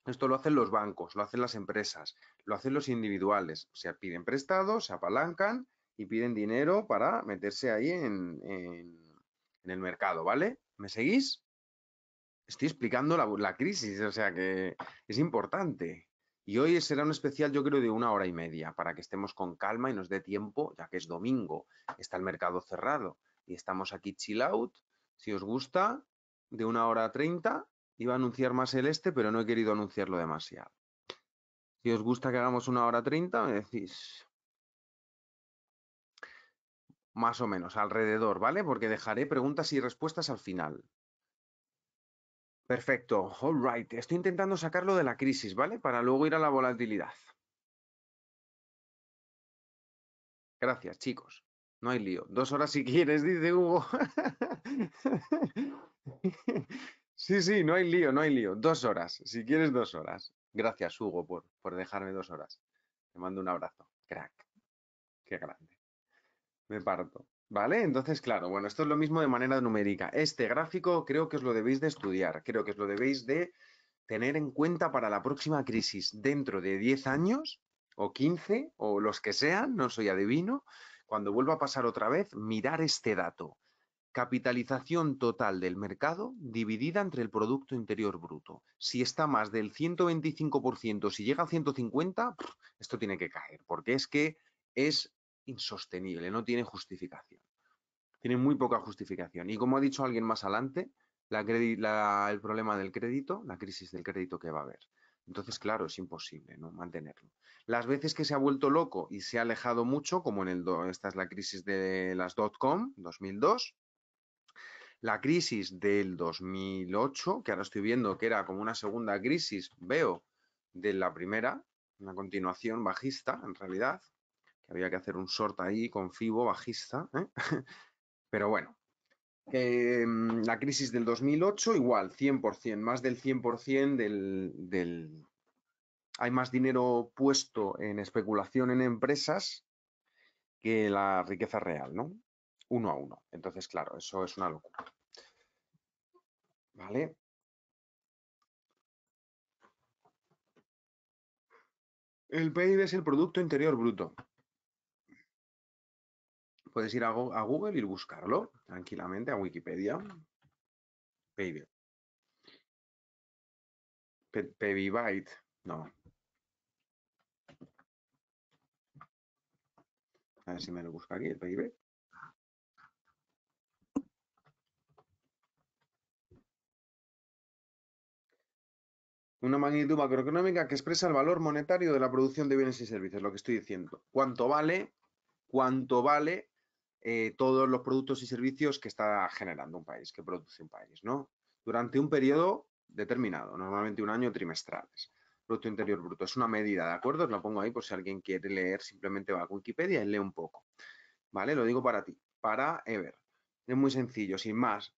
Esto lo hacen los bancos, lo hacen las empresas, lo hacen los individuales. Se piden prestados, se apalancan y piden dinero para meterse ahí en, el mercado, ¿vale? ¿Me seguís? Estoy explicando la, la crisis, o sea que es importante. Y hoy será un especial, yo creo, de una hora y media, para que estemos con calma y nos dé tiempo, ya que es domingo, está el mercado cerrado y estamos aquí chill out. Si os gusta, de una hora a treinta, iba a anunciar más el este, pero no he querido anunciarlo demasiado. Si os gusta que hagamos una hora treinta, me decís más o menos, alrededor, ¿vale? Porque dejaré preguntas y respuestas al final. Perfecto. All right. Estoy intentando sacarlo de la crisis, ¿vale? Para luego ir a la volatilidad. Gracias, chicos. No hay lío. Dos horas si quieres, dice Hugo. sí, sí, no hay lío, no hay lío. Dos horas. Si quieres, dos horas. Gracias, Hugo, por, por dejarme dos horas. Te mando un abrazo. Crack. Qué grande. Me parto. ¿Vale? Entonces, claro, bueno, esto es lo mismo de manera numérica. Este gráfico creo que os lo debéis de estudiar, creo que os lo debéis de tener en cuenta para la próxima crisis dentro de 10 años o 15 o los que sean, no soy adivino, cuando vuelva a pasar otra vez, mirar este dato. Capitalización total del mercado dividida entre el Producto Interior Bruto. Si está más del 125%, si llega a 150, esto tiene que caer, porque es que es insostenible, no tiene justificación. Tiene muy poca justificación. Y como ha dicho alguien más adelante, el problema del crédito, la crisis del crédito que va a haber. Entonces, claro, es imposible ¿no? mantenerlo. Las veces que se ha vuelto loco y se ha alejado mucho, como en el esta es la crisis de las dot-com, 2002, la crisis del 2008, que ahora estoy viendo que era como una segunda crisis, veo, de la primera, una continuación bajista, en realidad, había que hacer un short ahí con FIBO bajista. ¿eh? Pero bueno, mm, la crisis del 2008 igual, 100%, más del 100% del, del... Hay más dinero puesto en especulación en empresas que la riqueza real, ¿no? Uno a uno. Entonces, claro, eso es una locura. ¿Vale? El PIB es el Producto Interior Bruto puedes ir a, Google y buscarlo tranquilamente, a Wikipedia. Baby. Baby No. A ver si me lo busca aquí el PIB. Una magnitud macroeconómica que expresa el valor monetario de la producción de bienes y servicios, lo que estoy diciendo. ¿Cuánto vale? ¿Cuánto vale eh, todos los productos y servicios que está generando un país, que produce un país, ¿no? Durante un periodo determinado, normalmente un año trimestrales. Producto Interior Bruto es una medida, ¿de acuerdo? Os la pongo ahí por si alguien quiere leer, simplemente va a Wikipedia y lee un poco. ¿Vale? Lo digo para ti, para Ever. Es muy sencillo, sin más.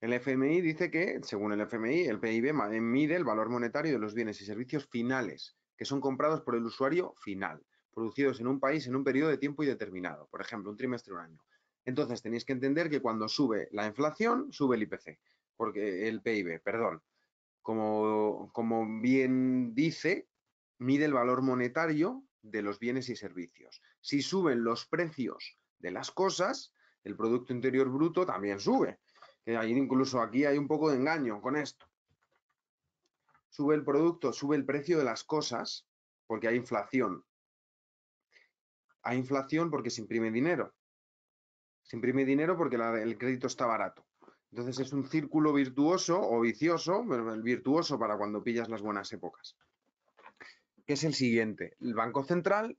El FMI dice que, según el FMI, el PIB eh, mide el valor monetario de los bienes y servicios finales que son comprados por el usuario final producidos en un país en un periodo de tiempo determinado, por ejemplo, un trimestre, o un año. Entonces tenéis que entender que cuando sube la inflación, sube el IPC, porque el PIB, perdón. Como, como bien dice, mide el valor monetario de los bienes y servicios. Si suben los precios de las cosas, el Producto Interior Bruto también sube. Que incluso aquí hay un poco de engaño con esto. Sube el producto, sube el precio de las cosas, porque hay inflación. A inflación porque se imprime dinero. Se imprime dinero porque el crédito está barato. Entonces es un círculo virtuoso o vicioso, pero virtuoso para cuando pillas las buenas épocas. ¿Qué es el siguiente. El Banco Central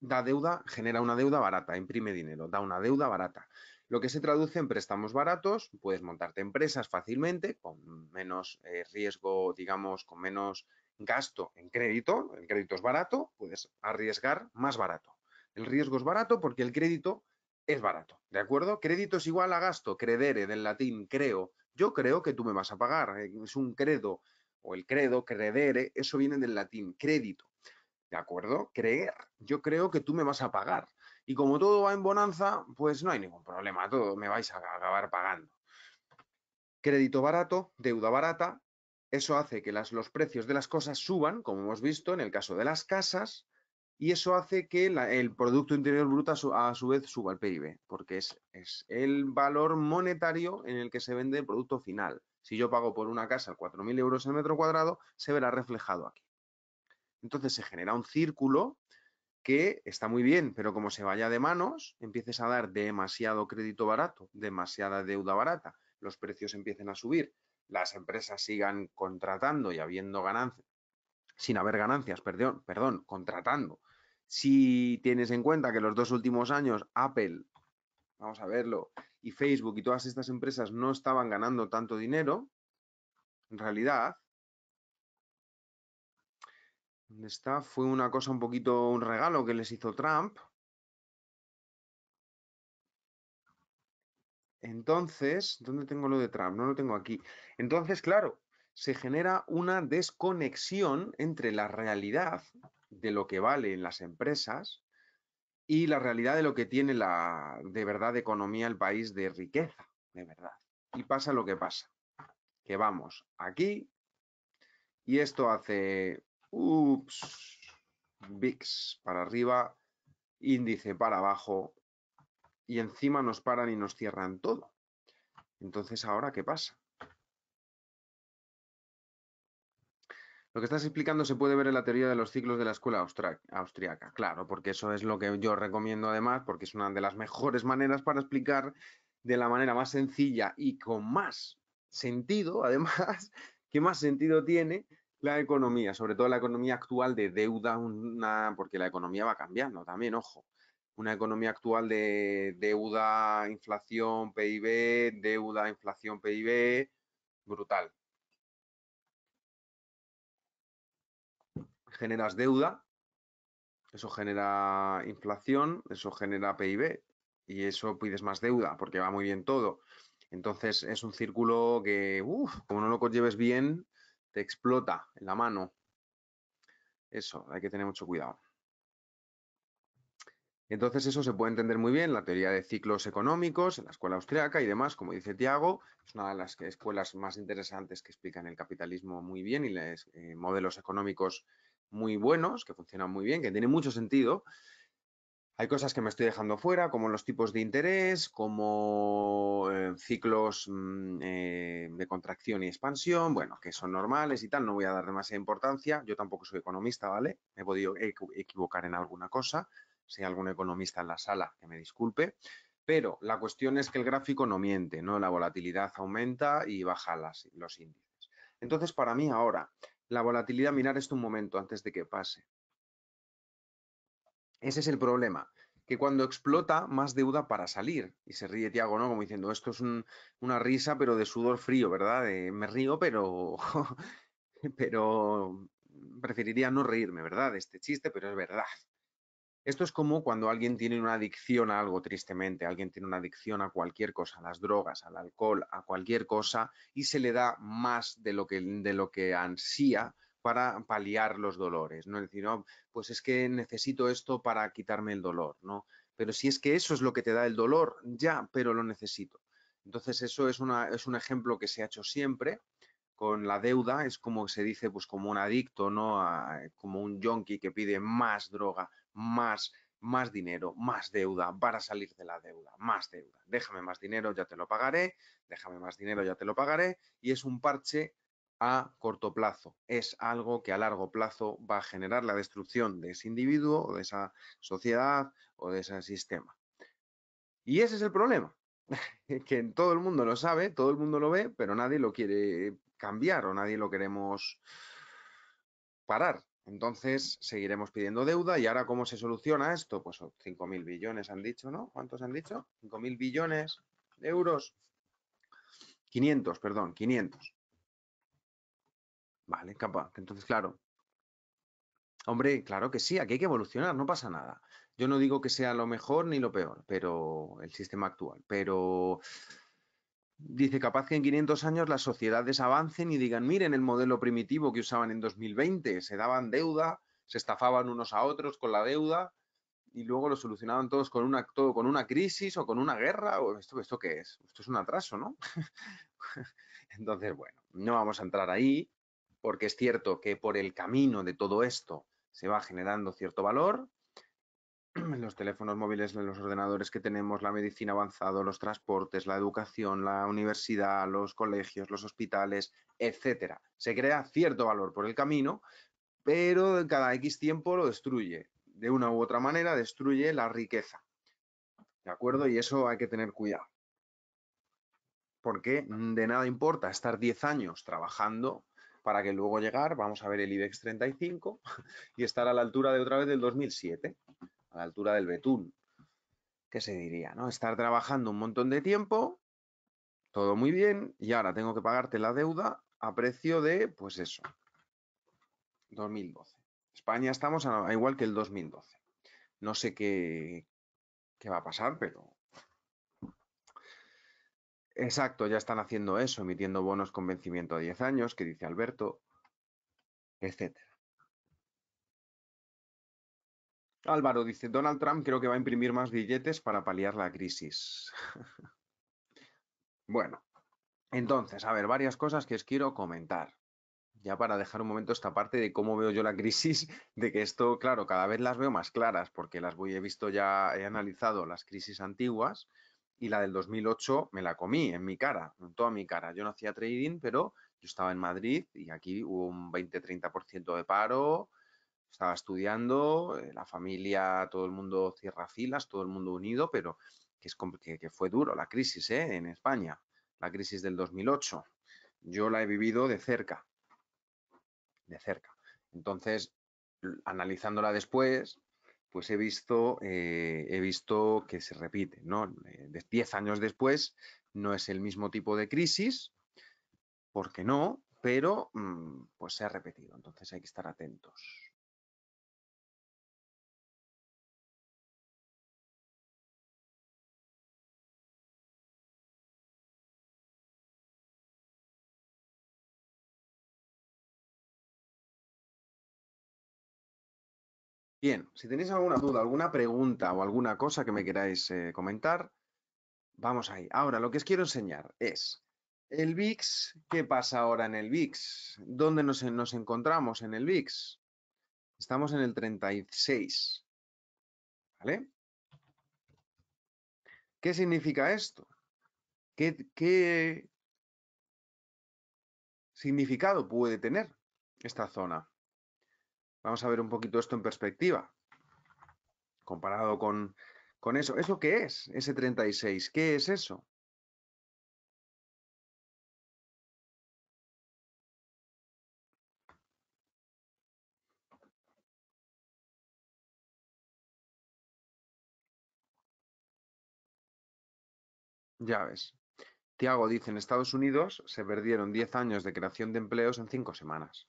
da deuda, genera una deuda barata, imprime dinero, da una deuda barata. Lo que se traduce en préstamos baratos, puedes montarte empresas fácilmente, con menos eh, riesgo, digamos, con menos gasto en crédito, el crédito es barato, puedes arriesgar más barato. El riesgo es barato porque el crédito es barato, ¿de acuerdo? Crédito es igual a gasto, credere, del latín creo. Yo creo que tú me vas a pagar, eh, es un credo, o el credo, credere, eso viene del latín crédito, ¿de acuerdo? Creer, yo creo que tú me vas a pagar. Y como todo va en bonanza, pues no hay ningún problema, todo me vais a acabar pagando. Crédito barato, deuda barata, eso hace que los precios de las cosas suban, como hemos visto en el caso de las casas, y eso hace que el Producto Interior Bruto a su, vez suba al PIB, porque es, es, el valor monetario en el que se vende el producto final. Si yo pago por una casa 4.000 euros el metro cuadrado, se verá reflejado aquí. Entonces se genera un círculo que está muy bien, pero como se vaya de manos, empieces a dar demasiado crédito barato, demasiada deuda barata, los precios empiecen a subir, las empresas sigan contratando y habiendo ganancias, sin haber ganancias, perdón, perdón, contratando. Si tienes en cuenta que los dos últimos años Apple, vamos a verlo, y Facebook y todas estas empresas no estaban ganando tanto dinero, en realidad, ¿dónde está? Fue una cosa un poquito, un regalo que les hizo Trump Entonces, ¿dónde tengo lo de Trump? No lo tengo aquí. Entonces, claro, se genera una desconexión entre la realidad de lo que vale en las empresas y la realidad de lo que tiene la de verdad economía el país de riqueza, de verdad. Y pasa lo que pasa, que vamos aquí y esto hace ups, VIX para arriba, índice para abajo y encima nos paran y nos cierran todo. Entonces, ¿ahora qué pasa? Lo que estás explicando se puede ver en la teoría de los ciclos de la escuela austriaca, claro, porque eso es lo que yo recomiendo además, porque es una de las mejores maneras para explicar de la manera más sencilla y con más sentido, además, que más sentido tiene la economía, sobre todo la economía actual de deuda, una, porque la economía va cambiando también, ojo una economía actual de deuda, inflación, PIB, deuda, inflación, PIB, brutal. Generas deuda, eso genera inflación, eso genera PIB y eso pides más deuda porque va muy bien todo. Entonces es un círculo que, uff, como no lo conlleves bien, te explota en la mano. Eso, hay que tener mucho cuidado. Entonces eso se puede entender muy bien, la teoría de ciclos económicos, en la escuela austriaca y demás, como dice Tiago, es una de las escuelas más interesantes que explican el capitalismo muy bien y eh, modelos económicos muy buenos, que funcionan muy bien, que tienen mucho sentido. Hay cosas que me estoy dejando fuera, como los tipos de interés, como eh, ciclos mm, eh, de contracción y expansión, bueno, que son normales y tal, no voy a dar demasiada importancia, yo tampoco soy economista, ¿vale? he podido equivocar en alguna cosa, si hay algún economista en la sala que me disculpe, pero la cuestión es que el gráfico no miente, ¿no? La volatilidad aumenta y baja los índices. Entonces, para mí ahora, la volatilidad, mirar esto un momento antes de que pase. Ese es el problema, que cuando explota, más deuda para salir. Y se ríe Tiago, ¿no? Como diciendo, esto es una risa, pero de sudor frío, ¿verdad? me río, pero... pero preferiría no reírme, ¿verdad? De este chiste, pero es verdad. Esto es como cuando alguien tiene una adicción a algo, tristemente, alguien tiene una adicción a cualquier cosa, a las drogas, al alcohol, a cualquier cosa, y se le da más de lo que, ansía para paliar los dolores, ¿no? Es decir, pues es que necesito esto para quitarme el dolor, ¿no? Pero si es que eso es lo que te da el dolor, ya, pero lo necesito. Entonces, eso es, un ejemplo que se ha hecho siempre, con la deuda, es como se dice, pues como un adicto, ¿no? como un yonki que pide más droga, más, más dinero, más deuda, para salir de la deuda, más deuda. Déjame más dinero, ya te lo pagaré, déjame más dinero, ya te lo pagaré, y es un parche a corto plazo. Es algo que a largo plazo va a generar la destrucción de ese individuo o de esa sociedad o de ese sistema. Y ese es el problema, que todo el mundo lo sabe, todo el mundo lo ve, pero nadie lo quiere cambiar o nadie lo queremos parar. Entonces, seguiremos pidiendo deuda. ¿Y ahora cómo se soluciona esto? Pues 5.000 billones han dicho, ¿no? ¿Cuántos han dicho? 5.000 billones de euros. 500, perdón, 500. Vale, capaz. Entonces, claro. Hombre, claro que sí, aquí hay que evolucionar, no pasa nada. Yo no digo que sea lo mejor ni lo peor, pero el sistema actual. Pero Dice, capaz que en 500 años las sociedades avancen y digan, miren el modelo primitivo que usaban en 2020, se daban deuda, se estafaban unos a otros con la deuda y luego lo solucionaban todos con una, todo con una crisis o con una guerra, o esto, esto qué es, esto es un atraso, ¿no? Entonces, bueno, no vamos a entrar ahí, porque es cierto que por el camino de todo esto se va generando cierto valor, los teléfonos móviles, los ordenadores que tenemos, la medicina avanzada, los transportes, la educación, la universidad, los colegios, los hospitales, etcétera. Se crea cierto valor por el camino, pero cada X tiempo lo destruye. De una u otra manera destruye la riqueza. ¿De acuerdo? Y eso hay que tener cuidado. Porque de nada importa estar 10 años trabajando para que luego llegar, vamos a ver el IBEX 35, y estar a la altura de otra vez del 2007 la altura del betún, que se diría, ¿no? Estar trabajando un montón de tiempo, todo muy bien, y ahora tengo que pagarte la deuda a precio de, pues eso, 2012. España estamos a, igual que el 2012. No sé qué, qué va a pasar, pero Exacto, ya están haciendo eso, emitiendo bonos con vencimiento a 10 años, que dice Alberto, etcétera. Álvaro dice, Donald Trump creo que va a imprimir más billetes para paliar la crisis. bueno, entonces, a ver, varias cosas que os quiero comentar. Ya para dejar un momento esta parte de cómo veo yo la crisis, de que esto, claro, cada vez las veo más claras, porque las voy, he visto ya, he analizado las crisis antiguas y la del 2008 me la comí en mi cara, en toda mi cara. Yo no hacía trading, pero yo estaba en Madrid y aquí hubo un 20-30% de paro, estaba estudiando, eh, la familia, todo el mundo cierra filas, todo el mundo unido, pero que, es, que, fue duro la crisis ¿eh? en España, la crisis del 2008. Yo la he vivido de cerca, de cerca. Entonces, analizándola después, pues he visto, eh, he visto que se repite, ¿no? Diez años después no es el mismo tipo de crisis, porque no, pero mm, pues se ha repetido, entonces hay que estar atentos. Bien, si tenéis alguna duda, alguna pregunta o alguna cosa que me queráis eh, comentar, vamos ahí. Ahora, lo que os quiero enseñar es el VIX, ¿qué pasa ahora en el VIX? ¿Dónde nos, encontramos en el VIX? Estamos en el 36, ¿Qué significa esto? qué significado puede tener esta zona? Vamos a ver un poquito esto en perspectiva, comparado con, eso. ¿Eso qué es, ese 36? ¿Qué es eso? Ya ves. Tiago dice, en Estados Unidos se perdieron 10 años de creación de empleos en 5 semanas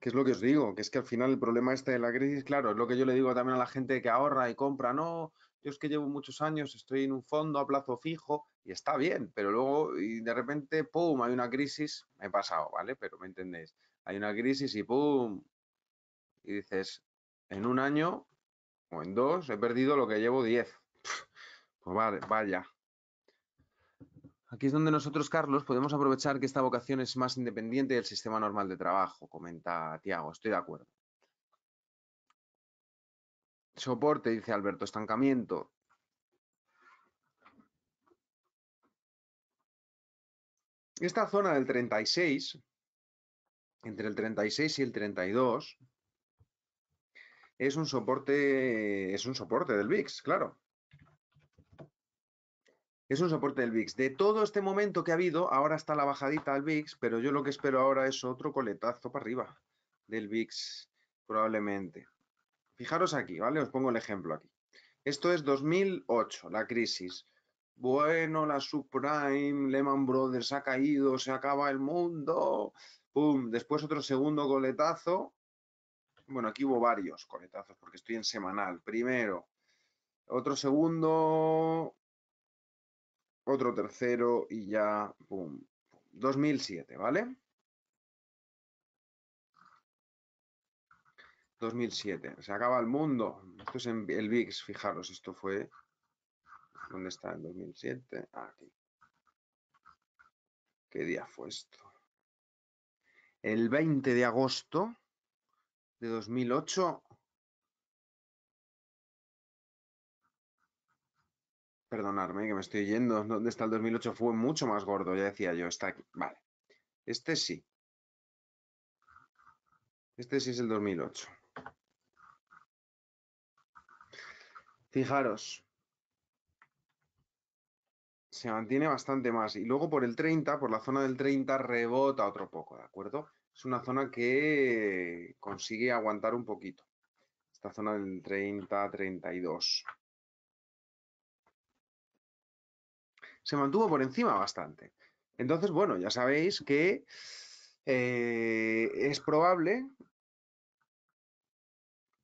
que es lo que os digo, que es que al final el problema este de la crisis, claro, es lo que yo le digo también a la gente que ahorra y compra, no, yo es que llevo muchos años, estoy en un fondo a plazo fijo y está bien, pero luego y de repente, ¡pum!, hay una crisis, me he pasado, ¿vale? Pero me entendéis, hay una crisis y ¡pum! Y dices, en un año o en dos he perdido lo que llevo diez. Pues vale, vaya, Aquí es donde nosotros, Carlos, podemos aprovechar que esta vocación es más independiente del sistema normal de trabajo, comenta Tiago, estoy de acuerdo. Soporte, dice Alberto, estancamiento. Esta zona del 36, entre el 36 y el 32, es un soporte, es un soporte del Bix, claro. Es un soporte del VIX. De todo este momento que ha habido, ahora está la bajadita al VIX, pero yo lo que espero ahora es otro coletazo para arriba del VIX, probablemente. Fijaros aquí, ¿vale? Os pongo el ejemplo aquí. Esto es 2008, la crisis. Bueno, la subprime, Lehman Brothers ha caído, se acaba el mundo. ¡Pum! Después otro segundo coletazo. Bueno, aquí hubo varios coletazos porque estoy en semanal. Primero, otro segundo, otro tercero y ya, pum, 2007, ¿vale? 2007, se acaba el mundo. Esto es en el VIX, fijaros, esto fue... ¿Dónde está el 2007? Aquí. ¿Qué día fue esto? El 20 de agosto de 2008 Perdonadme que me estoy yendo. ¿Dónde está el 2008? Fue mucho más gordo, ya decía yo. Está aquí. Vale. Este sí. Este sí es el 2008. Fijaros. Se mantiene bastante más. Y luego por el 30, por la zona del 30, rebota otro poco, ¿de acuerdo? Es una zona que consigue aguantar un poquito. Esta zona del 30, 32. se mantuvo por encima bastante. Entonces, bueno, ya sabéis que eh, es probable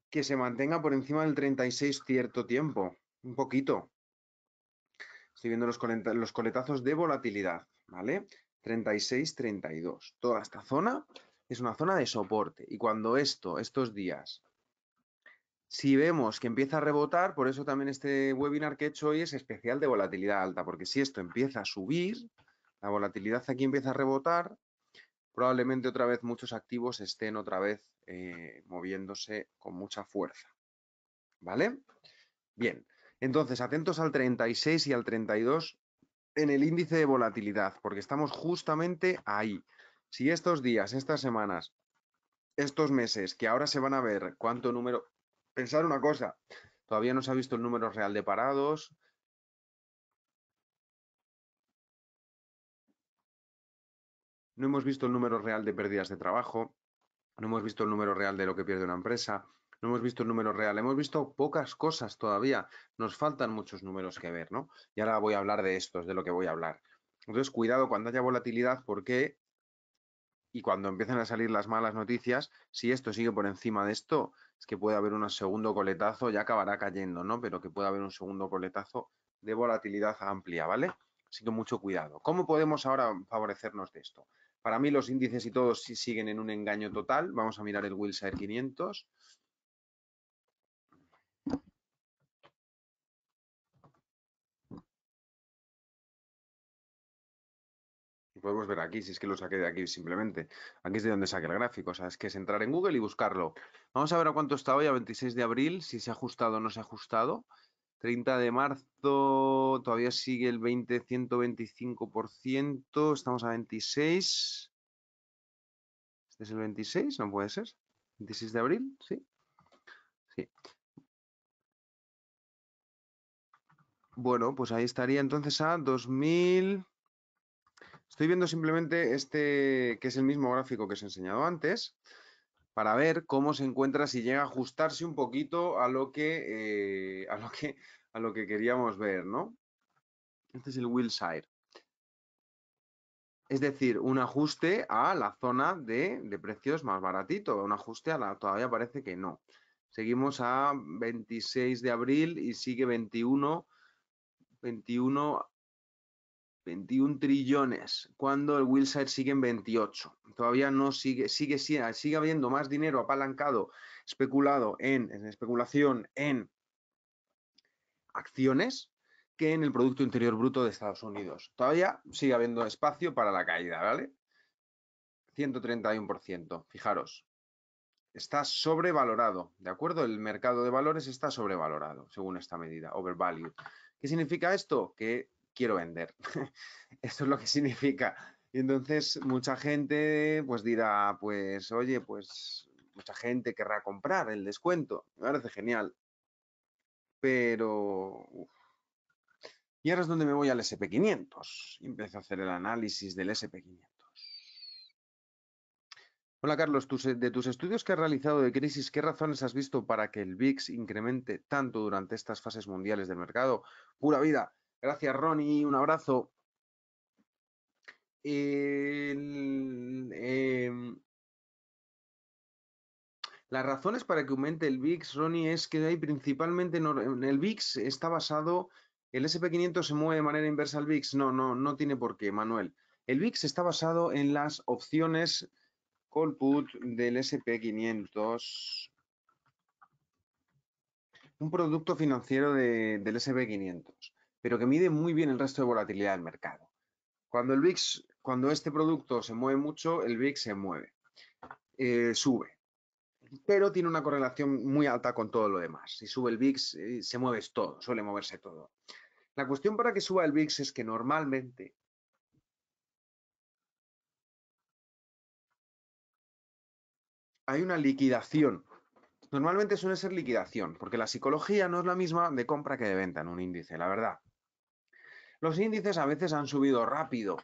que se mantenga por encima del 36 cierto tiempo, un poquito. Estoy viendo los, los coletazos de volatilidad, ¿vale? 36, 32. Toda esta zona es una zona de soporte. Y cuando esto, estos días, si vemos que empieza a rebotar, por eso también este webinar que he hecho hoy es especial de volatilidad alta, porque si esto empieza a subir, la volatilidad aquí empieza a rebotar, probablemente otra vez muchos activos estén otra vez eh, moviéndose con mucha fuerza. ¿Vale? Bien, entonces atentos al 36 y al 32 en el índice de volatilidad, porque estamos justamente ahí. Si estos días, estas semanas, estos meses, que ahora se van a ver cuánto número pensar una cosa, todavía no se ha visto el número real de parados, no hemos visto el número real de pérdidas de trabajo, no hemos visto el número real de lo que pierde una empresa, no hemos visto el número real, hemos visto pocas cosas todavía, nos faltan muchos números que ver, ¿no? Y ahora voy a hablar de estos, de lo que voy a hablar. Entonces, cuidado cuando haya volatilidad porque y cuando empiecen a salir las malas noticias, si esto sigue por encima de esto, es que puede haber un segundo coletazo, ya acabará cayendo, ¿no? Pero que puede haber un segundo coletazo de volatilidad amplia, ¿vale? Así que mucho cuidado. ¿Cómo podemos ahora favorecernos de esto? Para mí los índices y todos siguen en un engaño total. Vamos a mirar el Wilshire 500. podemos ver aquí, si es que lo saqué de aquí simplemente. Aquí es de donde saqué el gráfico, o sea, es que es entrar en Google y buscarlo. Vamos a ver a cuánto está ya 26 de abril, si se ha ajustado o no se ha ajustado. 30 de marzo, todavía sigue el 20, 125%, estamos a 26. ¿Este es el 26? No puede ser. 26 de abril, sí. Sí. Bueno, pues ahí estaría entonces a 2000. Estoy viendo simplemente este, que es el mismo gráfico que os he enseñado antes, para ver cómo se encuentra, si llega a ajustarse un poquito a lo que, eh, lo que, a lo que queríamos ver, ¿no? Este es el Wilshire. Es decir, un ajuste a la zona de, precios más baratito, un ajuste a la, todavía parece que no. Seguimos a 26 de abril y sigue 21, 21 21 trillones, cuando el Wilshire sigue en 28. Todavía no sigue, sigue, sigue, sigue habiendo más dinero apalancado, especulado en, en especulación en acciones que en el Producto Interior Bruto de Estados Unidos. Todavía sigue habiendo espacio para la caída, ¿vale? 131%, fijaros. Está sobrevalorado, ¿de acuerdo? El mercado de valores está sobrevalorado, según esta medida, overvalued. ¿Qué significa esto? Que quiero vender. Esto es lo que significa. Y entonces mucha gente pues dirá, pues oye, pues mucha gente querrá comprar el descuento. Me parece genial. Pero... Y ahora es donde me voy al SP500 y empiezo a hacer el análisis del SP500. Hola Carlos, eh, de tus estudios que has realizado de crisis, ¿qué razones has visto para que el VIX incremente tanto durante estas fases mundiales del mercado? Pura vida, Gracias, Ronnie. Un abrazo. Em, las razones para que aumente el VIX, Ronnie, es que hay principalmente en el VIX está basado, el SP500 se mueve de manera inversa al VIX. No, no, no tiene por qué, Manuel. El VIX está basado en las opciones call put del SP500, un producto financiero del SP500 pero que mide muy bien el resto de volatilidad del mercado. Cuando el cuando este producto se mueve mucho, el VIX se mueve, eh, sube, pero tiene una correlación muy alta con todo lo demás. Si sube el VIX, eh, se mueve todo, suele moverse todo. La cuestión para que suba el VIX es que normalmente hay una liquidación. Normalmente suele ser liquidación, porque la psicología no es la misma de compra que de venta en un índice, la verdad. Los índices a veces han subido rápido,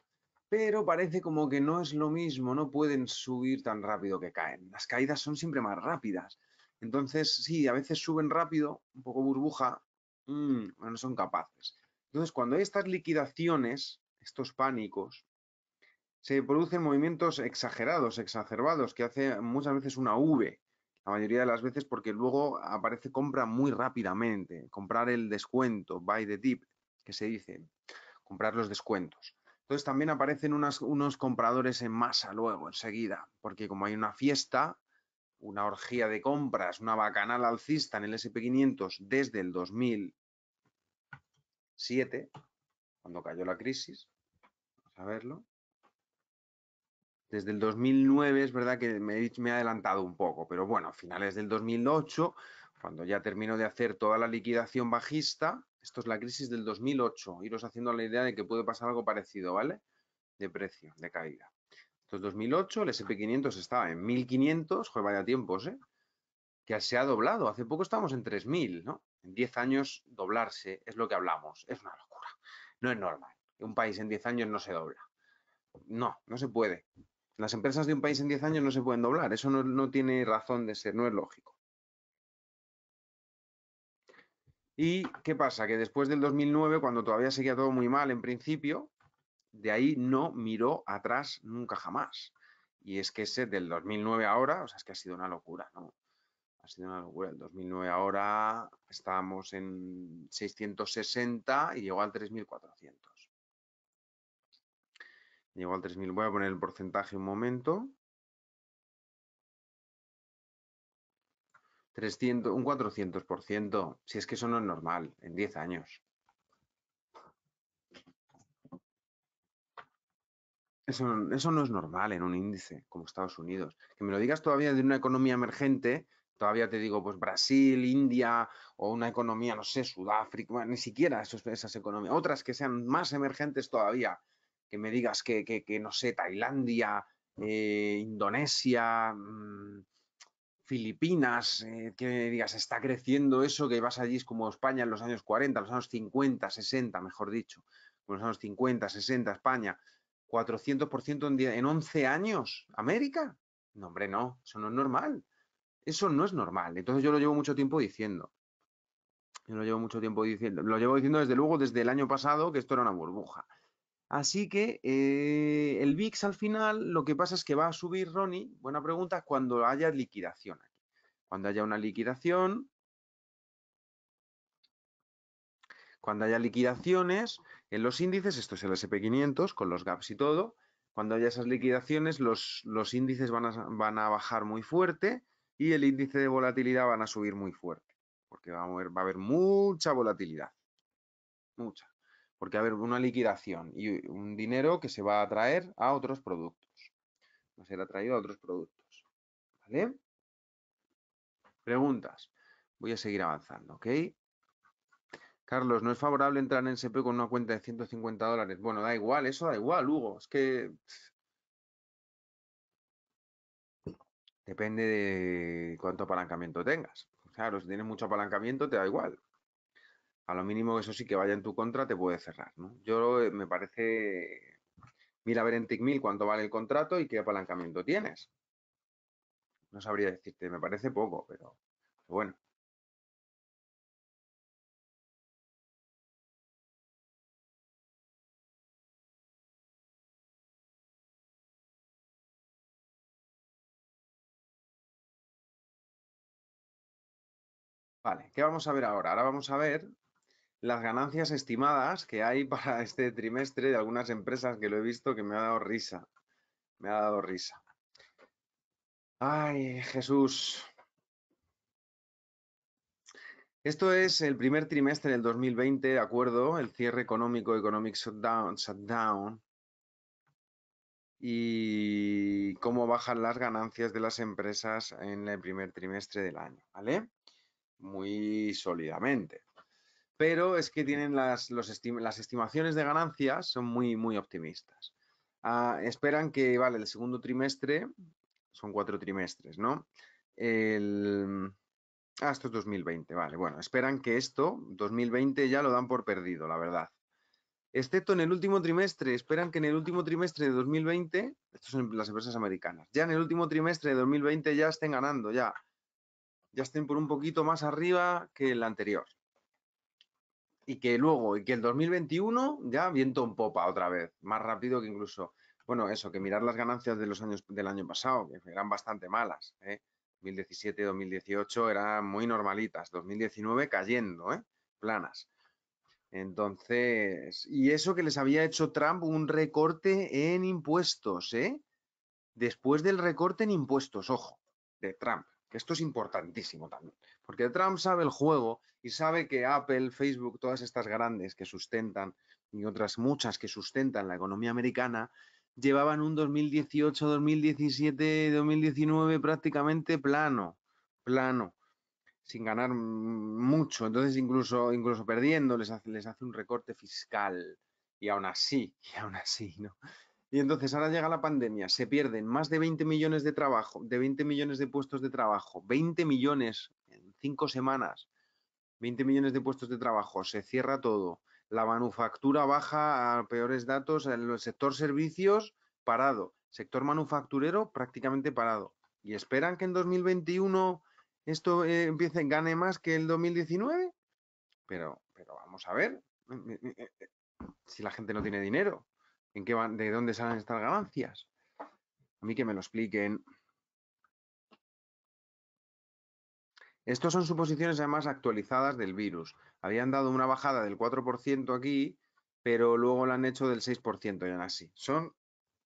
pero parece como que no es lo mismo, no pueden subir tan rápido que caen. Las caídas son siempre más rápidas. Entonces, sí, a veces suben rápido, un poco burbuja, mm, no son capaces. Entonces, cuando hay estas liquidaciones, estos pánicos, se producen movimientos exagerados, exacerbados, que hace muchas veces una V, la mayoría de las veces porque luego aparece compra muy rápidamente, comprar el descuento, buy the dip, que se dice, comprar los descuentos. Entonces también aparecen unos compradores en masa luego, enseguida, porque como hay una fiesta, una orgía de compras, una bacanal alcista en el SP500 desde el 2007, cuando cayó la crisis, vamos a verlo. Desde el 2009 es verdad que me, me he adelantado un poco, pero bueno, a finales del 2008, cuando ya termino de hacer toda la liquidación bajista, esto es la crisis del 2008. Iros haciendo la idea de que puede pasar algo parecido, ¿vale? De precio, de caída. Entonces, 2008, el SP500 estaba en 1500, joder, vaya tiempos, ¿eh? Que se ha doblado. Hace poco estábamos en 3000, ¿no? En 10 años doblarse es lo que hablamos. Es una locura. No es normal. Un país en 10 años no se dobla. No, no se puede. Las empresas de un país en 10 años no se pueden doblar. Eso no tiene razón de ser, no es lógico. ¿Y qué pasa? Que después del 2009, cuando todavía seguía todo muy mal en principio, de ahí no miró atrás nunca jamás. Y es que ese del 2009 ahora, o sea, es que ha sido una locura, ¿no? Ha sido una locura. El 2009 ahora estábamos en 660 y llegó al 3400. Llegó al 3000. Voy a poner el porcentaje un momento. 300, un 400%, si es que eso no es normal en 10 años. Eso, no es normal en un índice como Estados Unidos. Que me lo digas todavía de una economía emergente, todavía te digo, pues Brasil, India o una economía, no sé, Sudáfrica, ni siquiera esas economías, otras que sean más emergentes todavía, que me digas que, no sé, Tailandia, eh, Indonesia, mm, Filipinas, eh, que digas, está creciendo eso, que vas allí es como España en los años 40, los años 50, 60, mejor dicho, los años 50, 60, España, 400% en, en 11 años, América. No, hombre, no, eso no es normal. Eso no es normal. Entonces yo lo llevo mucho tiempo diciendo. Yo lo llevo mucho tiempo diciendo. Lo llevo diciendo desde luego desde el año pasado que esto era una burbuja. Así que eh, el VIX al final lo que pasa es que va a subir, Ronnie, buena pregunta, cuando haya liquidación aquí. Cuando haya una liquidación, cuando haya liquidaciones en los índices, esto es el SP500 con los gaps y todo, cuando haya esas liquidaciones los, los índices van a, bajar muy fuerte y el índice de volatilidad van a subir muy fuerte, porque va a, va a haber mucha volatilidad, mucha. Porque, a ver, una liquidación y un dinero que se va a traer a otros productos. Va a ser atraído a otros productos. ¿Vale? Preguntas. Voy a seguir avanzando, ¿ok? Carlos, ¿no es favorable entrar en SP con una cuenta de 150 dólares? Bueno, da igual, eso da igual, Hugo. Es que... Depende de cuánto apalancamiento tengas. Claro, si tienes mucho apalancamiento, te da igual a lo mínimo eso sí que vaya en tu contra te puede cerrar. Yo eh, me parece, mira a ver en TICMIL cuánto vale el contrato y qué apalancamiento tienes. No sabría decirte, me parece poco, pero bueno. Vale, ¿qué vamos a ver ahora? Ahora vamos a ver las ganancias estimadas que hay para este trimestre de algunas empresas que lo he visto que me ha dado risa. Me ha dado risa. Ay, Jesús. Esto es el primer trimestre del 2020, ¿de acuerdo? El cierre económico, economic shutdown, shutdown. Y cómo bajan las ganancias de las empresas en el primer trimestre del año, ¿vale? Muy sólidamente pero es que tienen las, estimaciones de ganancias son muy, muy optimistas. Ah, esperan que, vale, el segundo trimestre, son cuatro trimestres, ¿no? ah, esto es 2020, vale. Bueno, esperan que esto, 2020, ya lo dan por perdido, la verdad. Excepto en el último trimestre, esperan que en el último trimestre de 2020, esto son las empresas americanas, ya en el último trimestre de 2020 ya estén ganando, ya, ya estén por un poquito más arriba que el anterior y que luego, y que el 2021 ya viento en popa otra vez, más rápido que incluso, bueno, eso, que mirar las ganancias de los años del año pasado, que eran bastante malas, ¿eh? 2017, 2018 eran muy normalitas, 2019 cayendo, ¿eh? Planas. Entonces, y eso que les había hecho Trump un recorte en impuestos, ¿eh? Después del recorte en impuestos, ojo, de Trump que esto es importantísimo también, porque Trump sabe el juego y sabe que Apple, Facebook, todas estas grandes que sustentan y otras muchas que sustentan la economía americana, llevaban un 2018, 2017, 2019 prácticamente plano, plano, sin ganar mucho. Entonces, incluso, incluso perdiendo, les hace, les hace un recorte fiscal. Y aún así, y aún así, ¿no? Y entonces ahora llega la pandemia, se pierden más de 20 millones de trabajo, de 20 millones de puestos de trabajo, 20 millones en cinco semanas, 20 millones de puestos de trabajo, se cierra todo, la manufactura baja a peores datos, el sector servicios parado, sector manufacturero prácticamente parado. ¿Y esperan que en 2021 esto empiece eh, empiece, gane más que el 2019? Pero, pero vamos a ver, eh, eh, si la gente no tiene dinero. ¿De dónde salen estas ganancias? A mí que me lo expliquen. Estos son suposiciones además actualizadas del virus. Habían dado una bajada del 4% aquí, pero luego la han hecho del 6% y así. Son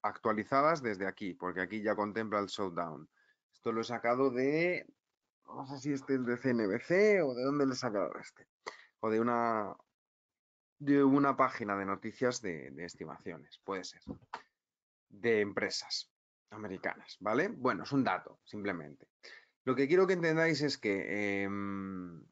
actualizadas desde aquí, porque aquí ya contempla el shutdown. Esto lo he sacado de, no sé si este es de CNBC o de dónde le he sacado este, o de una de una página de noticias de, estimaciones, puede ser, de empresas americanas, ¿vale? Bueno, es un dato, simplemente. Lo que quiero que entendáis es que em,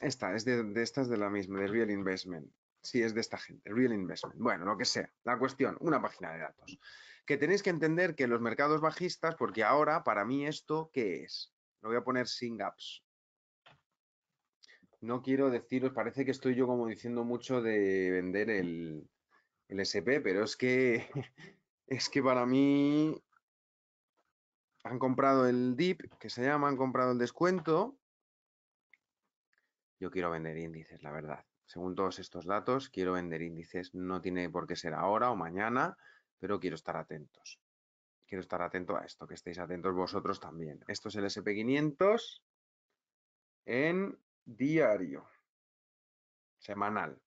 esta es de, de la misma, de Real Investment. Sí, es de esta gente, Real Investment. Bueno, lo que sea. La cuestión, una página de datos. Que tenéis que entender que los mercados bajistas, porque ahora para mí esto, ¿qué es? Lo voy a poner sin gaps, no quiero deciros, parece que estoy yo como diciendo mucho de vender el, SP, pero es que, es que para mí han comprado el DIP, que se llama, han comprado el descuento. Yo quiero vender índices, la verdad. Según todos estos datos, quiero vender índices. No tiene por qué ser ahora o mañana, pero quiero estar atentos. Quiero estar atento a esto, que estéis atentos vosotros también. Esto es el SP500 en diario, semanal.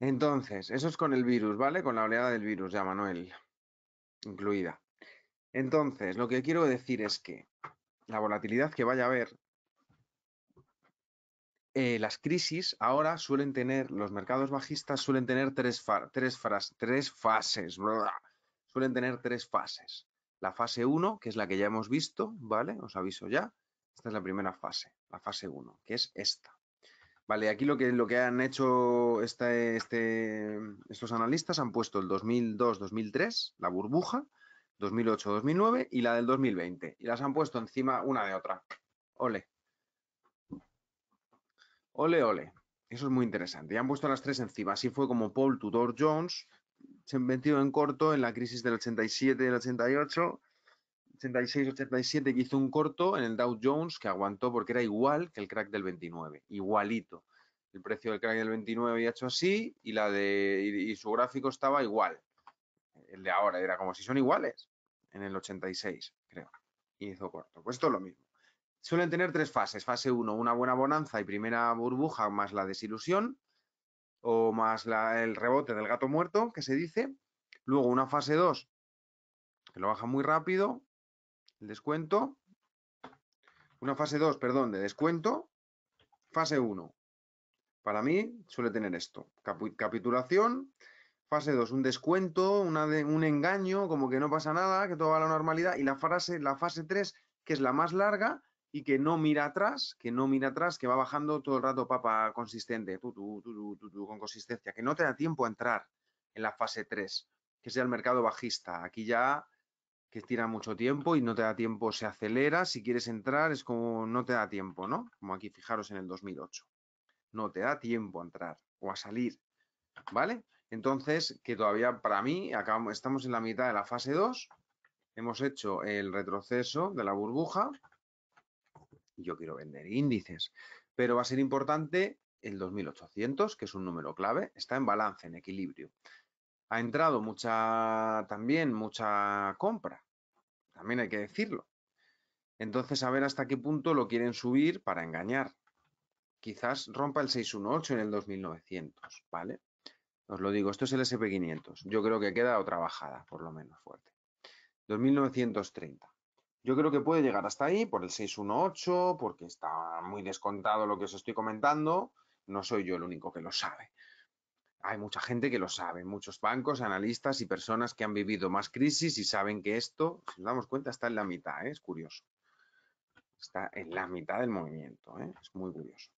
Entonces, eso es con el virus, ¿vale? Con la oleada del virus, ya Manuel, incluida. Entonces, lo que quiero decir es que la volatilidad que vaya a haber, eh, las crisis ahora suelen tener, los mercados bajistas suelen tener tres, tres fases, suelen tener tres fases. La fase 1, que es la que ya hemos visto, ¿vale? Os aviso ya. Esta es la primera fase, la fase 1, que es esta. Vale, aquí lo que, lo que han hecho este, estos analistas han puesto el 2002-2003, la burbuja, 2008-2009 y la del 2020. Y las han puesto encima una de otra. Ole. Ole, ole. Eso es muy interesante. Y han puesto las tres encima. Así fue como Paul Tudor Jones se metió en corto en la crisis del 87 88 86-87 que hizo un corto en el Dow Jones que aguantó porque era igual que el crack del 29, igualito. El precio del crack del 29 había hecho así y, la de, y, su gráfico estaba igual. El de ahora era como si son iguales en el 86, creo. Y hizo corto. Pues esto es lo mismo. Suelen tener tres fases. Fase 1, una buena bonanza y primera burbuja más la desilusión o más el rebote del gato muerto, que se dice. Luego una fase 2, que lo baja muy rápido el descuento, una fase 2, perdón, de descuento, fase 1. Para mí suele tener esto, capitulación, fase 2, un descuento, una un engaño, como que no pasa nada, que todo va a la normalidad, y la, la fase 3, que es la más larga y que no mira atrás, que no mira atrás, que va bajando todo el rato papa consistente, con consistencia, que no te da tiempo a entrar en la fase 3, que sea el mercado bajista. Aquí ya que tira mucho tiempo y no te da tiempo, se acelera, si quieres entrar es como no te da tiempo, ¿no? Como aquí fijaros en el 2008. No te da tiempo a entrar o a salir, ¿vale? Entonces, que todavía para mí acabamos, estamos en la mitad de la fase 2, hemos hecho el retroceso de la burbuja, yo quiero vender índices, pero va a ser importante el 2800, que es un número clave, está en balance, en equilibrio. Ha entrado mucha también mucha compra, también hay que decirlo. Entonces, a ver hasta qué punto lo quieren subir para engañar. Quizás rompa el 618 en el 2900, ¿vale? Os lo digo, esto es el SP500. Yo creo que queda otra bajada, por lo menos fuerte. 2930. Yo creo que puede llegar hasta ahí por el 618, porque está muy descontado lo que os estoy comentando. No soy yo el único que lo sabe hay mucha gente que lo sabe, muchos bancos, analistas y personas que han vivido más crisis y saben que esto, si nos damos cuenta, está en la mitad, ¿eh? es curioso. Está en la mitad del movimiento, ¿eh? es muy curioso.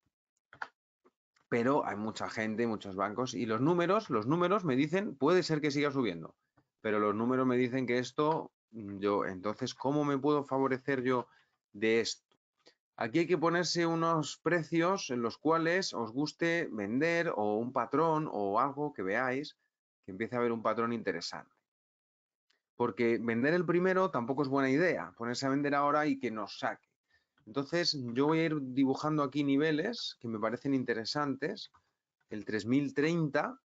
Pero hay mucha gente, muchos bancos y los números, los números me dicen, puede ser que siga subiendo, pero los números me dicen que esto, mm, yo, entonces, ¿cómo me puedo favorecer yo de esto? Aquí hay que ponerse unos precios en los cuales os guste vender o un patrón o algo que veáis que empiece a haber un patrón interesante. Porque vender el primero tampoco es buena idea, ponerse a vender ahora y que nos saque. Entonces yo voy a ir dibujando aquí niveles que me parecen interesantes. El 3030,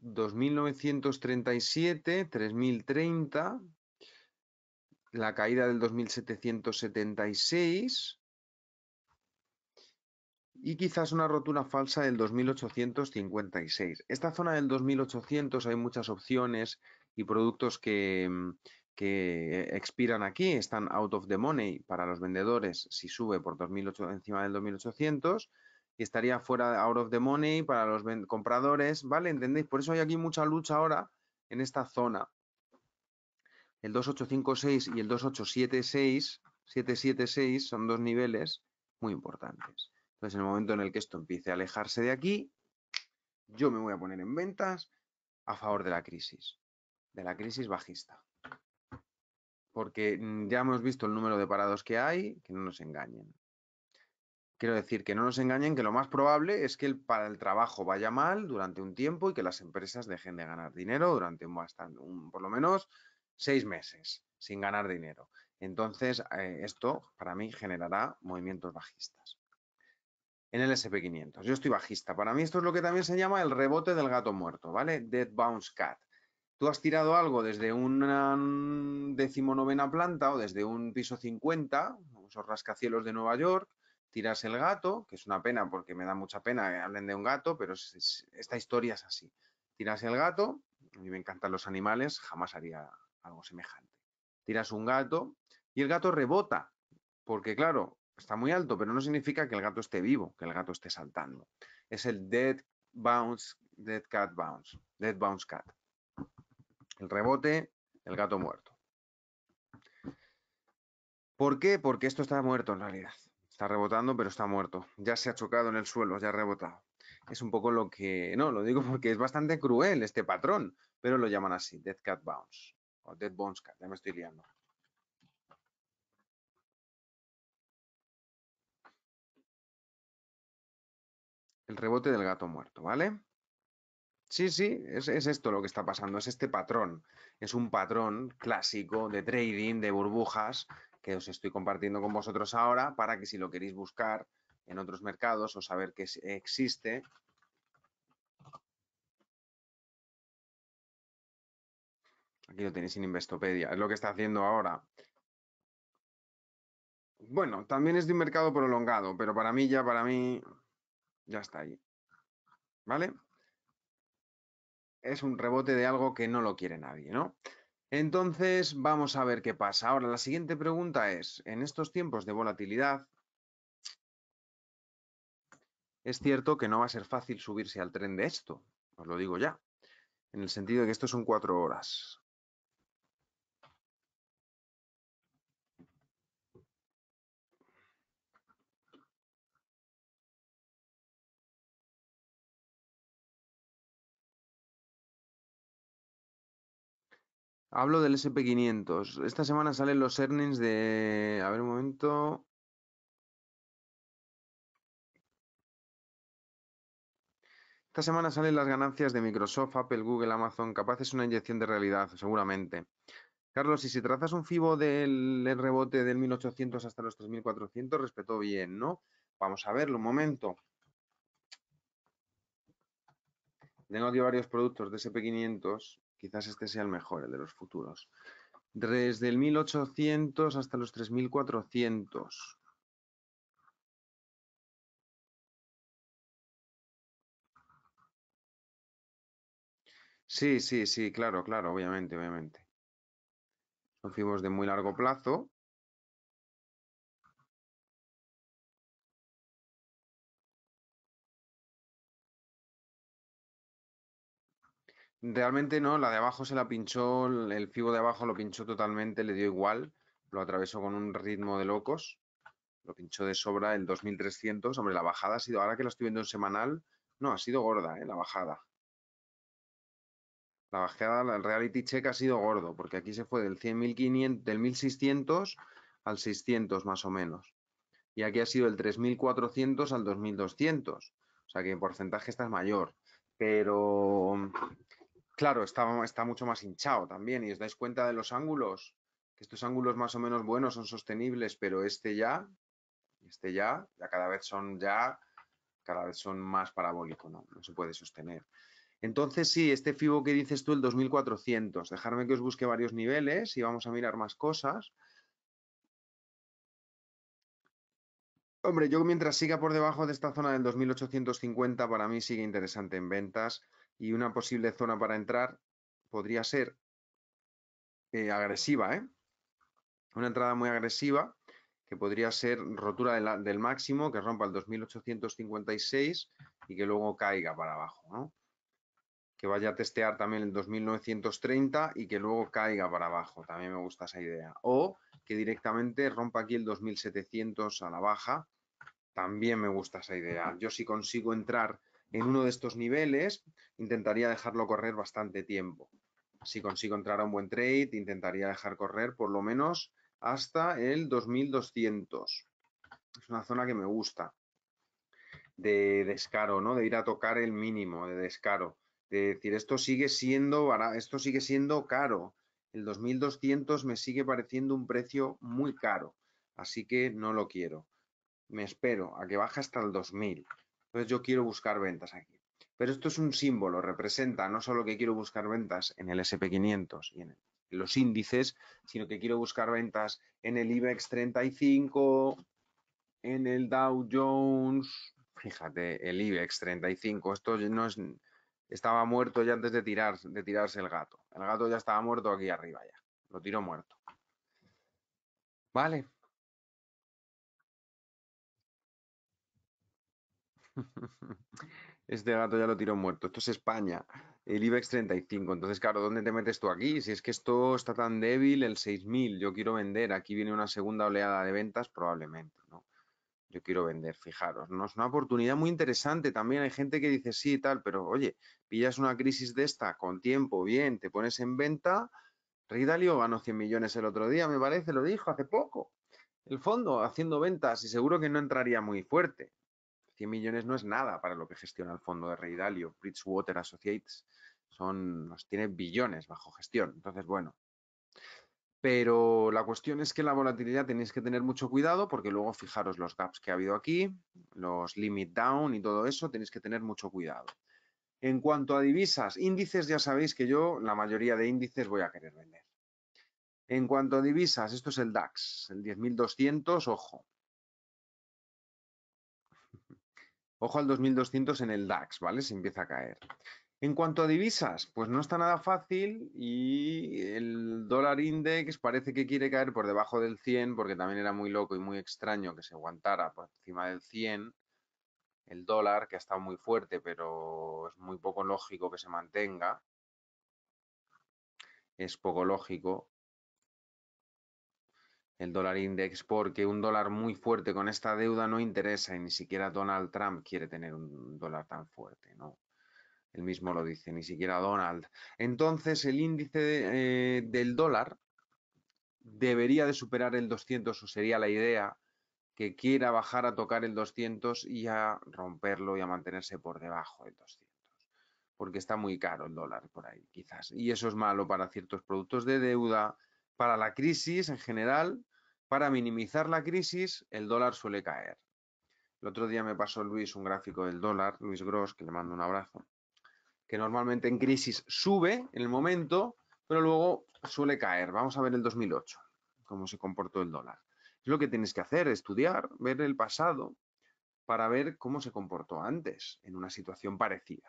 2937, 3030, la caída del 2776 y quizás una rotura falsa del 2856. Esta zona del 2800 hay muchas opciones y productos que, mm, eh, expiran aquí, están out of the money para los vendedores si sube por 2008, encima del 2800 y estaría fuera out of the money para los compradores, ¿vale? ¿Entendéis? Por eso hay aquí mucha lucha ahora en esta zona. El 2856 y el 2876, 776 son dos niveles muy importantes. Entonces, en el momento en el que esto empiece a alejarse de aquí, yo me voy a poner en ventas a favor de la crisis, de la crisis bajista. Porque mm, ya hemos visto el número de parados que hay, que no nos engañen. Quiero decir, que no nos engañen, que lo más probable es que el, para el trabajo vaya mal durante un tiempo y que las empresas dejen de ganar dinero durante un bastante, por lo menos seis meses sin ganar dinero. Entonces, eh, esto para mí generará movimientos bajistas. En el SP500, yo estoy bajista. Para mí esto es lo que también se llama el rebote del gato muerto, ¿vale? Dead bounce cat. Tú has tirado algo desde una decimonovena planta o desde un piso 50, esos rascacielos de Nueva York, tiras el gato, que es una pena porque me da mucha pena que hablen de un gato, pero esta historia es así. Tiras el gato, a mí me encantan los animales, jamás haría algo semejante. Tiras un gato y el gato rebota, porque claro, está muy alto, pero no significa que el gato esté vivo, que el gato esté saltando. Es el dead bounce, dead cat bounce, dead bounce cat. El rebote, el gato muerto. ¿Por qué? Porque esto está muerto en realidad. Está rebotando, pero está muerto. Ya se ha chocado en el suelo, ya ha rebotado. Es un poco lo que... No, lo digo porque es bastante cruel este patrón, pero lo llaman así, Dead Cat Bounce. O Dead Bones ya me estoy liando. El rebote del gato muerto, ¿vale? Sí, sí, es, es, esto lo que está pasando, es este patrón. Es un patrón clásico de trading, de burbujas, que os estoy compartiendo con vosotros ahora para que si lo queréis buscar en otros mercados o saber que existe, Aquí lo tenéis en Investopedia. Es lo que está haciendo ahora. Bueno, también es de un mercado prolongado, pero para mí ya, para mí, ya está ahí. ¿Vale? Es un rebote de algo que no lo quiere nadie, ¿no? Entonces, vamos a ver qué pasa. Ahora, la siguiente pregunta es, en estos tiempos de volatilidad, es cierto que no va a ser fácil subirse al tren de esto, os lo digo ya, en el sentido de que esto son cuatro horas. Hablo del SP500. Esta semana salen los earnings de... A ver un momento. Esta semana salen las ganancias de Microsoft, Apple, Google, Amazon. Capaz es una inyección de realidad, seguramente. Carlos, y si trazas un FIBO del rebote del 1800 hasta los 3400, respetó bien, ¿no? Vamos a verlo un momento. Tengo aquí varios productos de SP500 Quizás este sea el mejor, el de los futuros. Desde el 1800 hasta los 3400. Sí, sí, sí, claro, claro, obviamente, obviamente. Son fibos de muy largo plazo, Realmente no, la de abajo se la pinchó, el fibo de abajo lo pinchó totalmente, le dio igual, lo atravesó con un ritmo de locos, lo pinchó de sobra el 2300. Hombre, la bajada ha sido, ahora que lo estoy viendo en semanal, no, ha sido gorda, ¿eh? la bajada. La bajada, el reality check ha sido gordo, porque aquí se fue del 100.500, del 1600 al 600 más o menos. Y aquí ha sido el 3400 al 2200. O sea que en porcentaje está mayor. Pero Claro, está, mucho más hinchado también y os dais cuenta de los ángulos, que estos ángulos más o menos buenos son sostenibles, pero este ya, este ya, ya cada vez son ya, cada vez son más parabólicos, ¿no? No se puede sostener. Entonces, sí, este FIBO que dices tú, el 2400, dejadme que os busque varios niveles y vamos a mirar más cosas. Hombre, yo mientras siga por debajo de esta zona del 2850, para mí sigue interesante en ventas y una posible zona para entrar podría ser eh, agresiva, ¿eh? Una entrada muy agresiva que podría ser rotura del máximo, que rompa el 2856 y que luego caiga para abajo, ¿no? Que vaya a testear también el 2930 y que luego caiga para abajo, también me gusta esa idea. O que directamente rompa aquí el 2700 a la baja, también me gusta esa idea. Yo si consigo entrar en uno de estos niveles, intentaría dejarlo correr bastante tiempo. Si consigo entrar a un buen trade, intentaría dejar correr por lo menos hasta el 2200. Es una zona que me gusta de descaro, ¿no? De ir a tocar el mínimo de descaro. De decir, esto sigue siendo esto sigue siendo caro. El 2200 me sigue pareciendo un precio muy caro, así que no lo quiero. Me espero a que baje hasta el 2000 entonces yo quiero buscar ventas aquí. Pero esto es un símbolo, representa no solo que quiero buscar ventas en el SP500 y en los índices, sino que quiero buscar ventas en el IBEX 35, en el Dow Jones, fíjate, el IBEX 35, esto no es, estaba muerto ya antes de, tirar, de tirarse el gato. El gato ya estaba muerto aquí arriba ya, lo tiró muerto. Vale, Este gato ya lo tiró muerto. Esto es España, el IBEX 35. Entonces, claro, ¿dónde te metes tú aquí? Si es que esto está tan débil, el 6.000, yo quiero vender. Aquí viene una segunda oleada de ventas, probablemente, ¿no? Yo quiero vender, fijaros, ¿no? Es una oportunidad muy interesante. También hay gente que dice sí y tal, pero oye, pillas una crisis de esta con tiempo, bien, te pones en venta. Ridalio ganó 100 millones el otro día, me parece, lo dijo hace poco. El fondo haciendo ventas y seguro que no entraría muy fuerte. 100 millones no es nada para lo que gestiona el fondo de Reidalio. Bridgewater Associates son, los tiene billones bajo gestión. Entonces, bueno. Pero la cuestión es que la volatilidad tenéis que tener mucho cuidado porque luego fijaros los gaps que ha habido aquí, los limit down y todo eso, tenéis que tener mucho cuidado. En cuanto a divisas, índices, ya sabéis que yo la mayoría de índices voy a querer vender. En cuanto a divisas, esto es el DAX, el 10.200, ojo, Ojo al 2200 en el DAX, ¿vale? Se empieza a caer. En cuanto a divisas, pues no está nada fácil y el dólar index parece que quiere caer por debajo del 100 porque también era muy loco y muy extraño que se aguantara por encima del 100 el dólar, que ha estado muy fuerte, pero es muy poco lógico que se mantenga. Es poco lógico el dólar index porque un dólar muy fuerte con esta deuda no interesa y ni siquiera Donald Trump quiere tener un dólar tan fuerte, ¿no? Él mismo lo dice, ni siquiera Donald. Entonces el índice eh, del dólar debería de superar el 200 o sería la idea que quiera bajar a tocar el 200 y a romperlo y a mantenerse por debajo del 200 porque está muy caro el dólar por ahí, quizás. Y eso es malo para ciertos productos de deuda, para la crisis en general, para minimizar la crisis, el dólar suele caer. El otro día me pasó Luis un gráfico del dólar, Luis Gross, que le mando un abrazo, que normalmente en crisis sube en el momento, pero luego suele caer. Vamos a ver el 2008, cómo se comportó el dólar. Es lo que tienes que hacer, estudiar, ver el pasado para ver cómo se comportó antes en una situación parecida.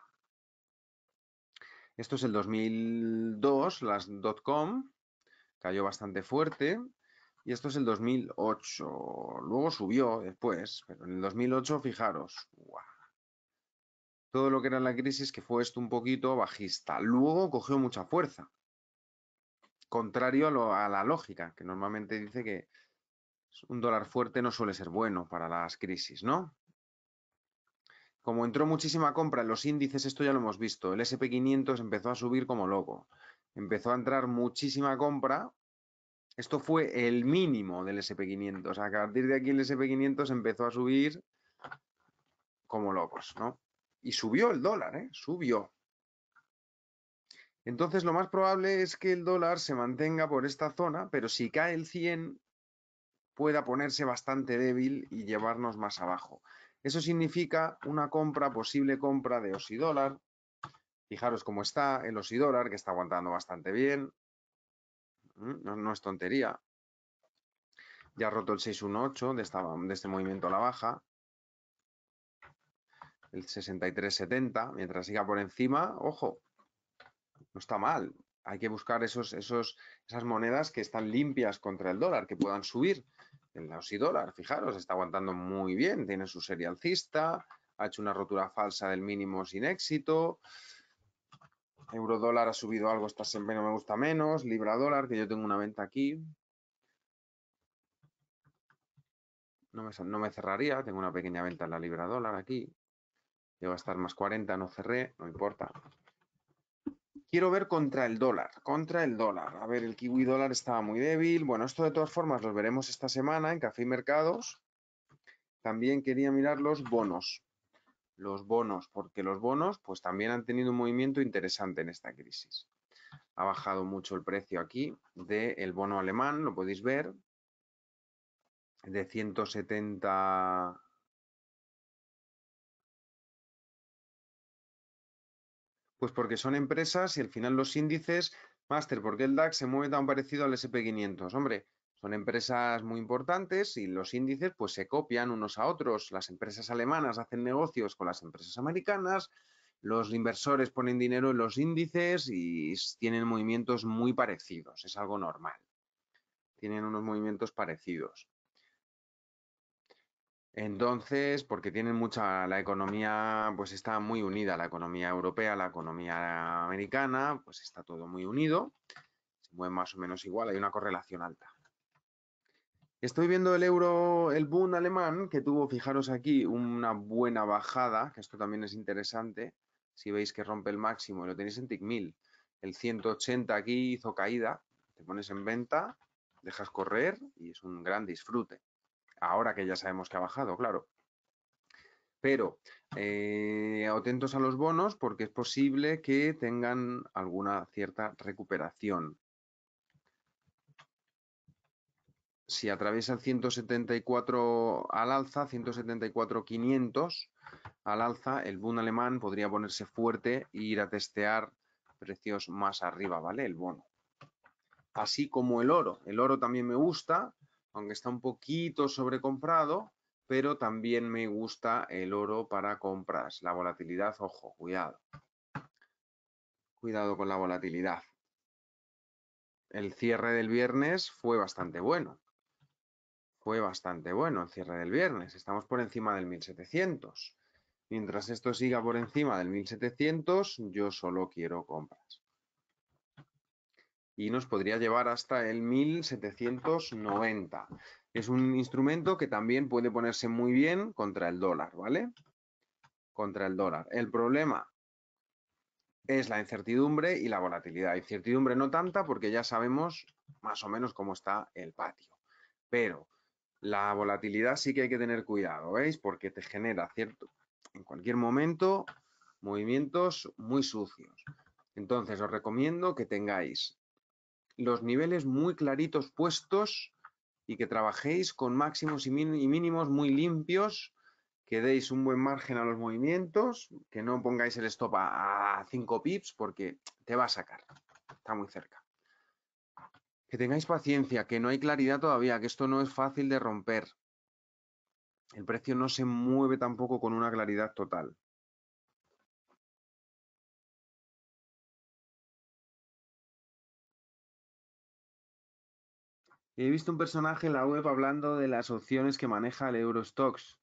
Esto es el 2002, las .com, cayó bastante fuerte y esto es el 2008. Luego subió después, pero en el 2008, fijaros, todo lo que era la crisis, que fue esto un poquito bajista. Luego cogió mucha fuerza, contrario a, a la lógica, que normalmente dice que un dólar fuerte no suele ser bueno para las crisis, ¿no? Como entró muchísima compra en los índices, esto ya lo hemos visto, el SP500 empezó a subir como loco empezó a entrar muchísima compra. Esto fue el mínimo del SP500. a partir de aquí el SP500 empezó a subir como locos, ¿no? Y subió el dólar, ¿eh? Subió. Entonces, lo más probable es que el dólar se mantenga por esta zona, pero si cae el 100, pueda ponerse bastante débil y llevarnos más abajo. Eso significa una compra, posible compra de OSI dólar, Fijaros cómo está el osi que está aguantando bastante bien. Mm, no, es tontería. Ya ha roto el 618 de, este movimiento a la baja. El 6370. Mientras siga por encima, ojo, no está mal. Hay que buscar esos, esos, esas monedas que están limpias contra el dólar, que puedan subir. El OSI fijaros, está aguantando muy bien. Tiene su serie alcista, ha hecho una rotura falsa del mínimo sin éxito. Euro dólar ha subido algo esta semana, me gusta menos. Libra dólar, que yo tengo una venta aquí. No me, no me cerraría, tengo una pequeña venta en la libra dólar aquí. Lleva a estar más 40, no cerré, no importa. Quiero ver contra el dólar, contra el dólar. A ver, el kiwi dólar estaba muy débil. Bueno, esto de todas formas los veremos esta semana en Café y Mercados. También quería mirar los bonos los bonos, porque los bonos pues también han tenido un movimiento interesante en esta crisis. Ha bajado mucho el precio aquí del bono alemán, lo podéis ver, de 170 Pues porque son empresas y al final los índices, máster, ¿por qué el DAX se mueve tan parecido al SP500? Hombre, son empresas muy importantes y los índices pues se copian unos a otros. Las empresas alemanas hacen negocios con las empresas americanas, los inversores ponen dinero en los índices y tienen movimientos muy parecidos. Es algo normal. Tienen unos movimientos parecidos. Entonces, porque tienen mucha, la economía pues está muy unida, la economía europea, la economía americana, pues está todo muy unido, se mueven más o menos igual, hay una correlación alta. Estoy viendo el euro, el boom alemán, que tuvo, fijaros aquí, una buena bajada, que esto también es interesante. Si veis que rompe el máximo, lo tenéis en TIC 1000. El 180 aquí hizo caída, te pones en venta, dejas correr y es un gran disfrute. Ahora que ya sabemos que ha bajado, claro. Pero eh, atentos a los bonos porque es posible que tengan alguna cierta recuperación. si atraviesa 174 al alza, 174.500 al alza, el bono alemán podría ponerse fuerte e ir a testear precios más arriba, ¿vale? El bono. Así como el oro. El oro también me gusta, aunque está un poquito sobrecomprado, pero también me gusta el oro para compras. La volatilidad, ojo, cuidado. Cuidado con la volatilidad. El cierre del viernes fue bastante bueno fue bastante bueno el cierre del viernes. Estamos por encima del 1700. Mientras esto siga por encima del 1700, yo solo quiero compras. Y nos podría llevar hasta el 1790. Es un instrumento que también puede ponerse muy bien contra el dólar, ¿vale? Contra el dólar. El problema es la incertidumbre y la volatilidad. Incertidumbre no tanta porque ya sabemos más o menos cómo está el patio. Pero la volatilidad sí que hay que tener cuidado, ¿veis? Porque te genera, ¿cierto? En cualquier momento, movimientos muy sucios. Entonces, os recomiendo que tengáis los niveles muy claritos puestos y que trabajéis con máximos y mínimos muy limpios, que deis un buen margen a los movimientos, que no pongáis el stop a 5 pips porque te va a sacar, está muy cerca que tengáis paciencia, que no hay claridad todavía, que esto no es fácil de romper. El precio no se mueve tampoco con una claridad total. He visto un personaje en la web hablando de las opciones que maneja el Eurostox.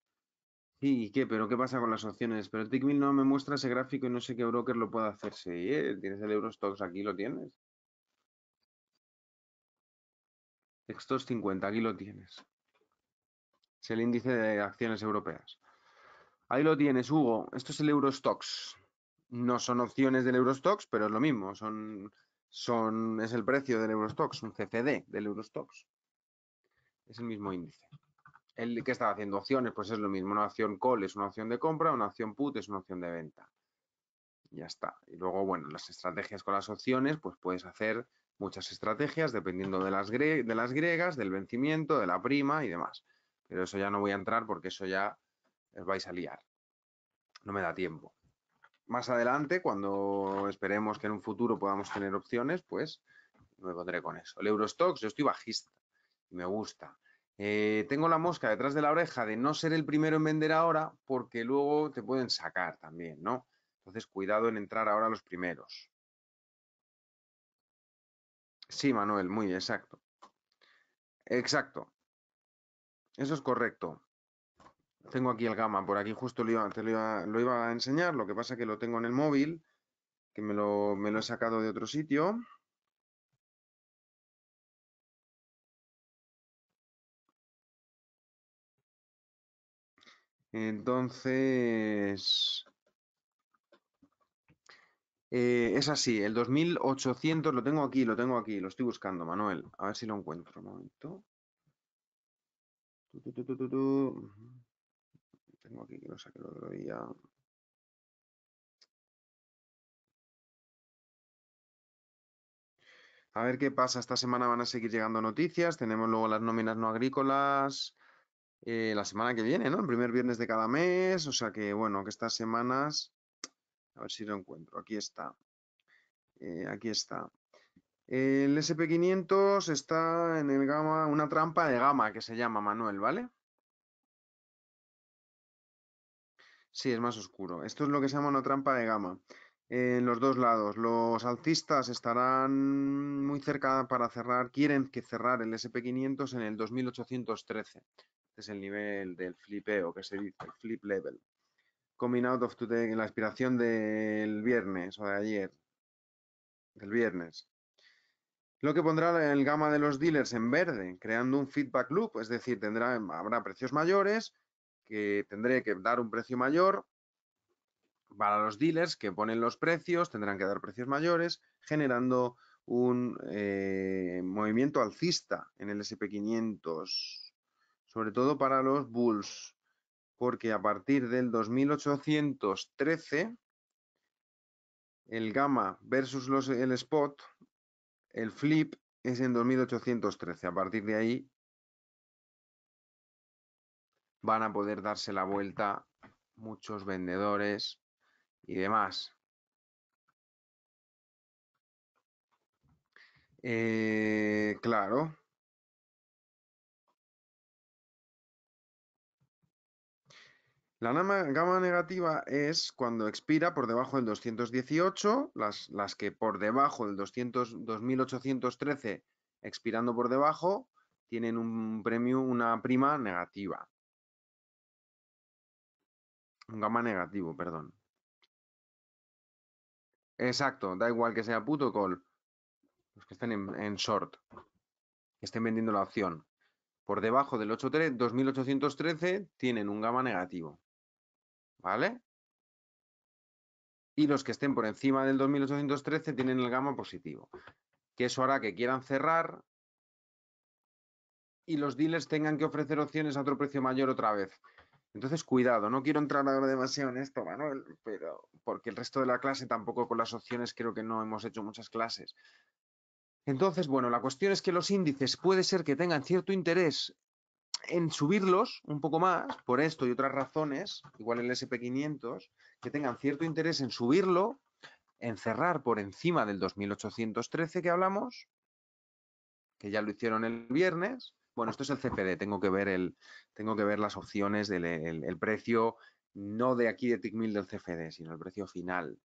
¿y qué? ¿Pero qué pasa con las opciones? Pero Tickmill no me muestra ese gráfico y no sé qué broker lo puede hacer. Sí, eh, tienes el Eurostox aquí, lo tienes. 50, aquí lo tienes. Es el índice de acciones europeas. Ahí lo tienes, Hugo. Esto es el Eurostox. No son opciones del Eurostox, pero es lo mismo. Son, es el precio del Eurostox, un CCD del Eurostox. Es el mismo índice. El que estaba haciendo opciones, pues es lo mismo. Una opción call es una opción de compra, una opción put es una opción de venta. Ya está. Y luego, bueno, las estrategias con las opciones, pues puedes hacer muchas estrategias dependiendo de las, de las griegas, del vencimiento, de la prima y demás. Pero eso ya no voy a entrar porque eso ya os vais a liar. No me da tiempo. Más adelante, cuando esperemos que en un futuro podamos tener opciones, pues me pondré con eso. El Eurostox, yo estoy bajista y me gusta. Eh, tengo la mosca detrás de la oreja de no ser el primero en vender ahora porque luego te pueden sacar también, ¿no? Entonces, cuidado en entrar ahora los primeros. Sí, Manuel, muy exacto. Exacto. Eso es correcto. Tengo aquí el gamma, por aquí justo lo iba, a enseñar, lo que pasa que lo tengo en el móvil, que me lo, me lo he sacado de otro sitio. Entonces, eh, es así, el 2800, lo tengo aquí, lo tengo aquí, lo estoy buscando, Manuel. A ver si lo encuentro. Un momento. tengo aquí que lo A ver qué pasa. Esta semana van a seguir llegando noticias. Tenemos luego las nóminas no agrícolas. Eh, la semana que viene, ¿no? El primer viernes de cada mes. O sea que, bueno, que estas semanas a ver si lo encuentro. Aquí está. Eh, aquí está. El SP500 está en el gama, una trampa de gama que se llama Manuel, ¿vale? Sí, es más oscuro. Esto es lo que se llama una trampa de gama. Eh, en los dos lados. Los alcistas estarán muy cerca para cerrar, quieren que cerrar el SP500 en el 2813. Este es el nivel del flipeo que se dice, el flip level coming out of today, en la aspiración del viernes o de ayer, del viernes. Lo que pondrá el gama de los dealers en verde, creando un feedback loop, es decir, tendrá, habrá precios mayores, que tendré que dar un precio mayor para los dealers que ponen los precios, tendrán que dar precios mayores, generando un eh, movimiento alcista en el SP500, sobre todo para los bulls, porque a partir del 2813 el gamma versus los, el spot, el flip es en 2813. A partir de ahí van a poder darse la vuelta muchos vendedores y demás. Eh, claro, La gama negativa es cuando expira por debajo del 218, las, que por debajo del 200, 2813 expirando por debajo tienen un premio, una prima negativa. Un gama negativo, perdón. Exacto, da igual que sea puto call. Los que estén en, short, que estén vendiendo la opción. Por debajo del 83, 2813 tienen un gama negativo. ¿vale? Y los que estén por encima del 2813 tienen el gamma positivo, que eso hará que quieran cerrar y los dealers tengan que ofrecer opciones a otro precio mayor otra vez. Entonces, cuidado, no quiero entrar ahora demasiado en esto, Manuel, pero porque el resto de la clase tampoco con las opciones creo que no hemos hecho muchas clases. Entonces, bueno, la cuestión es que los índices puede ser que tengan cierto interés en subirlos un poco más, por esto y otras razones, igual el SP500, que tengan cierto interés en subirlo, en cerrar por encima del 2813 que hablamos, que ya lo hicieron el viernes. Bueno, esto es el CPD, tengo que ver, el, tengo que ver las opciones del el, precio, no de aquí de TIC1000 del CFD, sino el precio final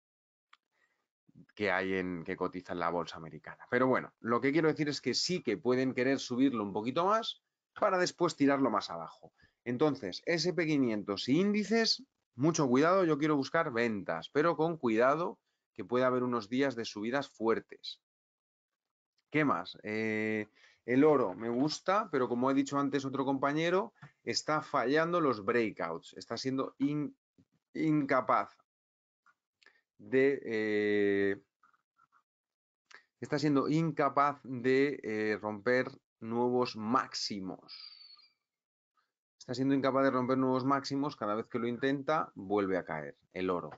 que hay en que cotiza en la bolsa americana. Pero bueno, lo que quiero decir es que sí que pueden querer subirlo un poquito más, para después tirarlo más abajo. Entonces, SP500 y índices, mucho cuidado, yo quiero buscar ventas, pero con cuidado que puede haber unos días de subidas fuertes. ¿Qué más? Eh, el oro me gusta, pero como he dicho antes otro compañero, está fallando los breakouts, está siendo incapaz de... Eh, está siendo incapaz de eh, romper nuevos máximos. Está siendo incapaz de romper nuevos máximos, cada vez que lo intenta vuelve a caer el oro.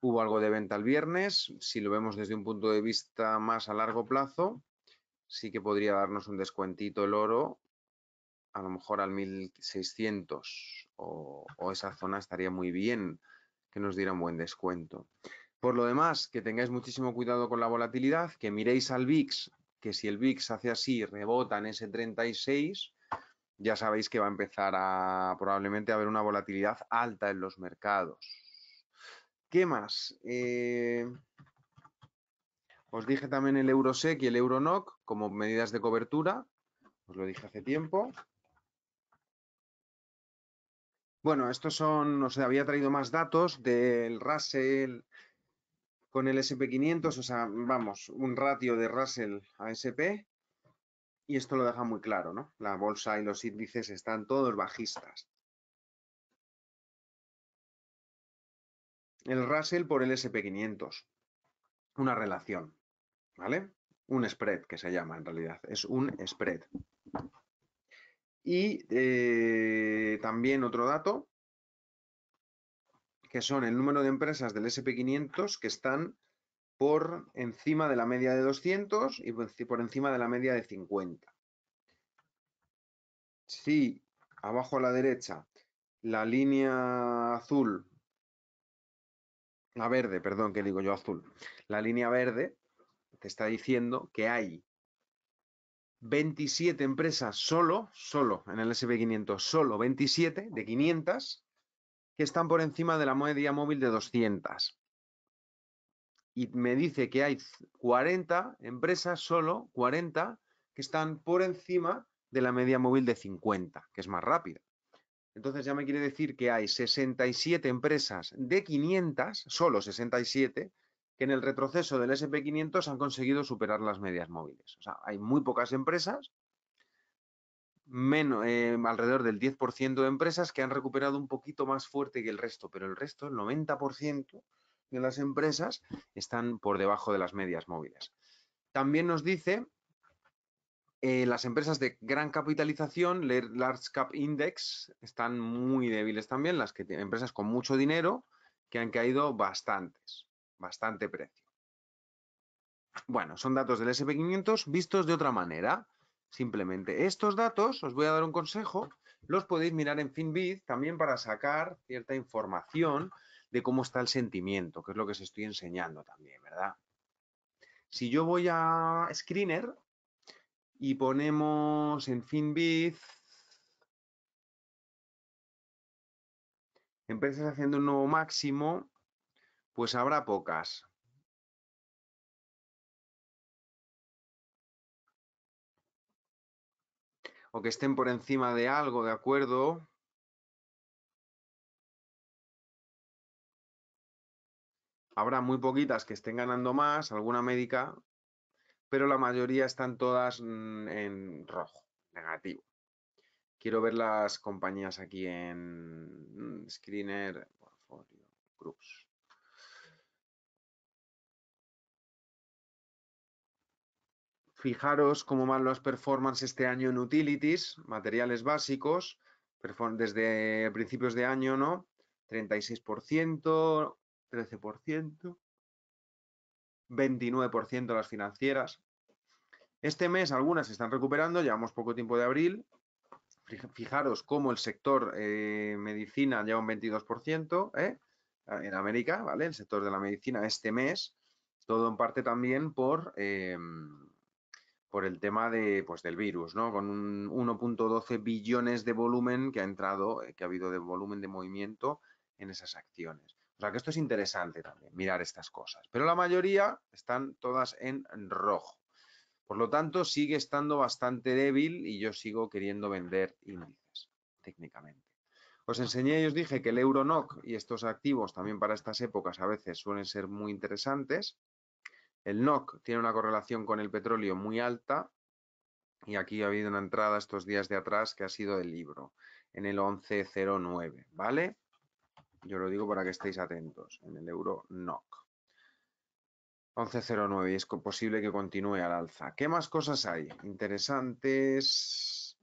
Hubo algo de venta el viernes, si lo vemos desde un punto de vista más a largo plazo, sí que podría darnos un descuentito el oro, a lo mejor al 1600 o, esa zona estaría muy bien que nos diera un buen descuento. Por lo demás, que tengáis muchísimo cuidado con la volatilidad, que miréis al VIX que si el VIX hace así rebota en ese 36, ya sabéis que va a empezar a probablemente a haber una volatilidad alta en los mercados. ¿Qué más? Eh, os dije también el EuroSec y el EuroNoc como medidas de cobertura. Os lo dije hace tiempo. Bueno, estos son, no sé, había traído más datos del Russell, con el SP500, o sea, vamos, un ratio de Russell a SP, y esto lo deja muy claro, ¿no? La bolsa y los índices están todos bajistas. El Russell por el SP500, una relación, ¿vale? Un spread que se llama en realidad, es un spread. Y eh, también otro dato, que son el número de empresas del SP500 que están por encima de la media de 200 y por encima de la media de 50. Si abajo a la derecha la línea azul, la verde, perdón, que digo yo azul, la línea verde te está diciendo que hay 27 empresas solo, solo en el SP500, solo 27 de 500 que están por encima de la media móvil de 200. Y me dice que hay 40 empresas, solo 40, que están por encima de la media móvil de 50, que es más rápida. Entonces ya me quiere decir que hay 67 empresas de 500, solo 67, que en el retroceso del SP500 han conseguido superar las medias móviles. O sea, hay muy pocas empresas menos, eh, alrededor del 10% de empresas que han recuperado un poquito más fuerte que el resto, pero el resto, el 90% de las empresas, están por debajo de las medias móviles. También nos dice eh, las empresas de gran capitalización, Large Cap Index, están muy débiles también, las que, empresas con mucho dinero que han caído bastantes, bastante precio. Bueno, son datos del SP500 vistos de otra manera. Simplemente estos datos, os voy a dar un consejo, los podéis mirar en FinBiz también para sacar cierta información de cómo está el sentimiento, que es lo que os estoy enseñando también, ¿verdad? Si yo voy a Screener y ponemos en FinBiz empresas haciendo un nuevo máximo, pues habrá pocas. o que estén por encima de algo, ¿de acuerdo? Habrá muy poquitas que estén ganando más, alguna médica, pero la mayoría están todas mm, en rojo, negativo. Quiero ver las compañías aquí en mm, Screener, Portfolio, Groups. Fijaros cómo van las performance este año en utilities, materiales básicos, desde principios de año, ¿no? 36%, 13%, 29% las financieras. Este mes algunas se están recuperando, llevamos poco tiempo de abril. Fijaros cómo el sector eh, medicina lleva un 22%, ¿eh? en América, ¿vale? El sector de la medicina este mes, todo en parte también por, em, por el tema de, pues, del virus, ¿no? Con un 1.12 billones de volumen que ha entrado, eh, que ha habido de volumen de movimiento en esas acciones. O sea que esto es interesante también, mirar estas cosas. Pero la mayoría están todas en rojo. Por lo tanto, sigue estando bastante débil y yo sigo queriendo vender índices, técnicamente. Os enseñé y os dije que el Euronoc y estos activos también para estas épocas a veces suelen ser muy interesantes el NOC tiene una correlación con el petróleo muy alta y aquí ha habido una entrada estos días de atrás que ha sido del libro, en el 1109, ¿vale? Yo lo digo para que estéis atentos, en el euro NOC. 11.09 y es posible que continúe al alza. ¿Qué más cosas hay? Interesantes.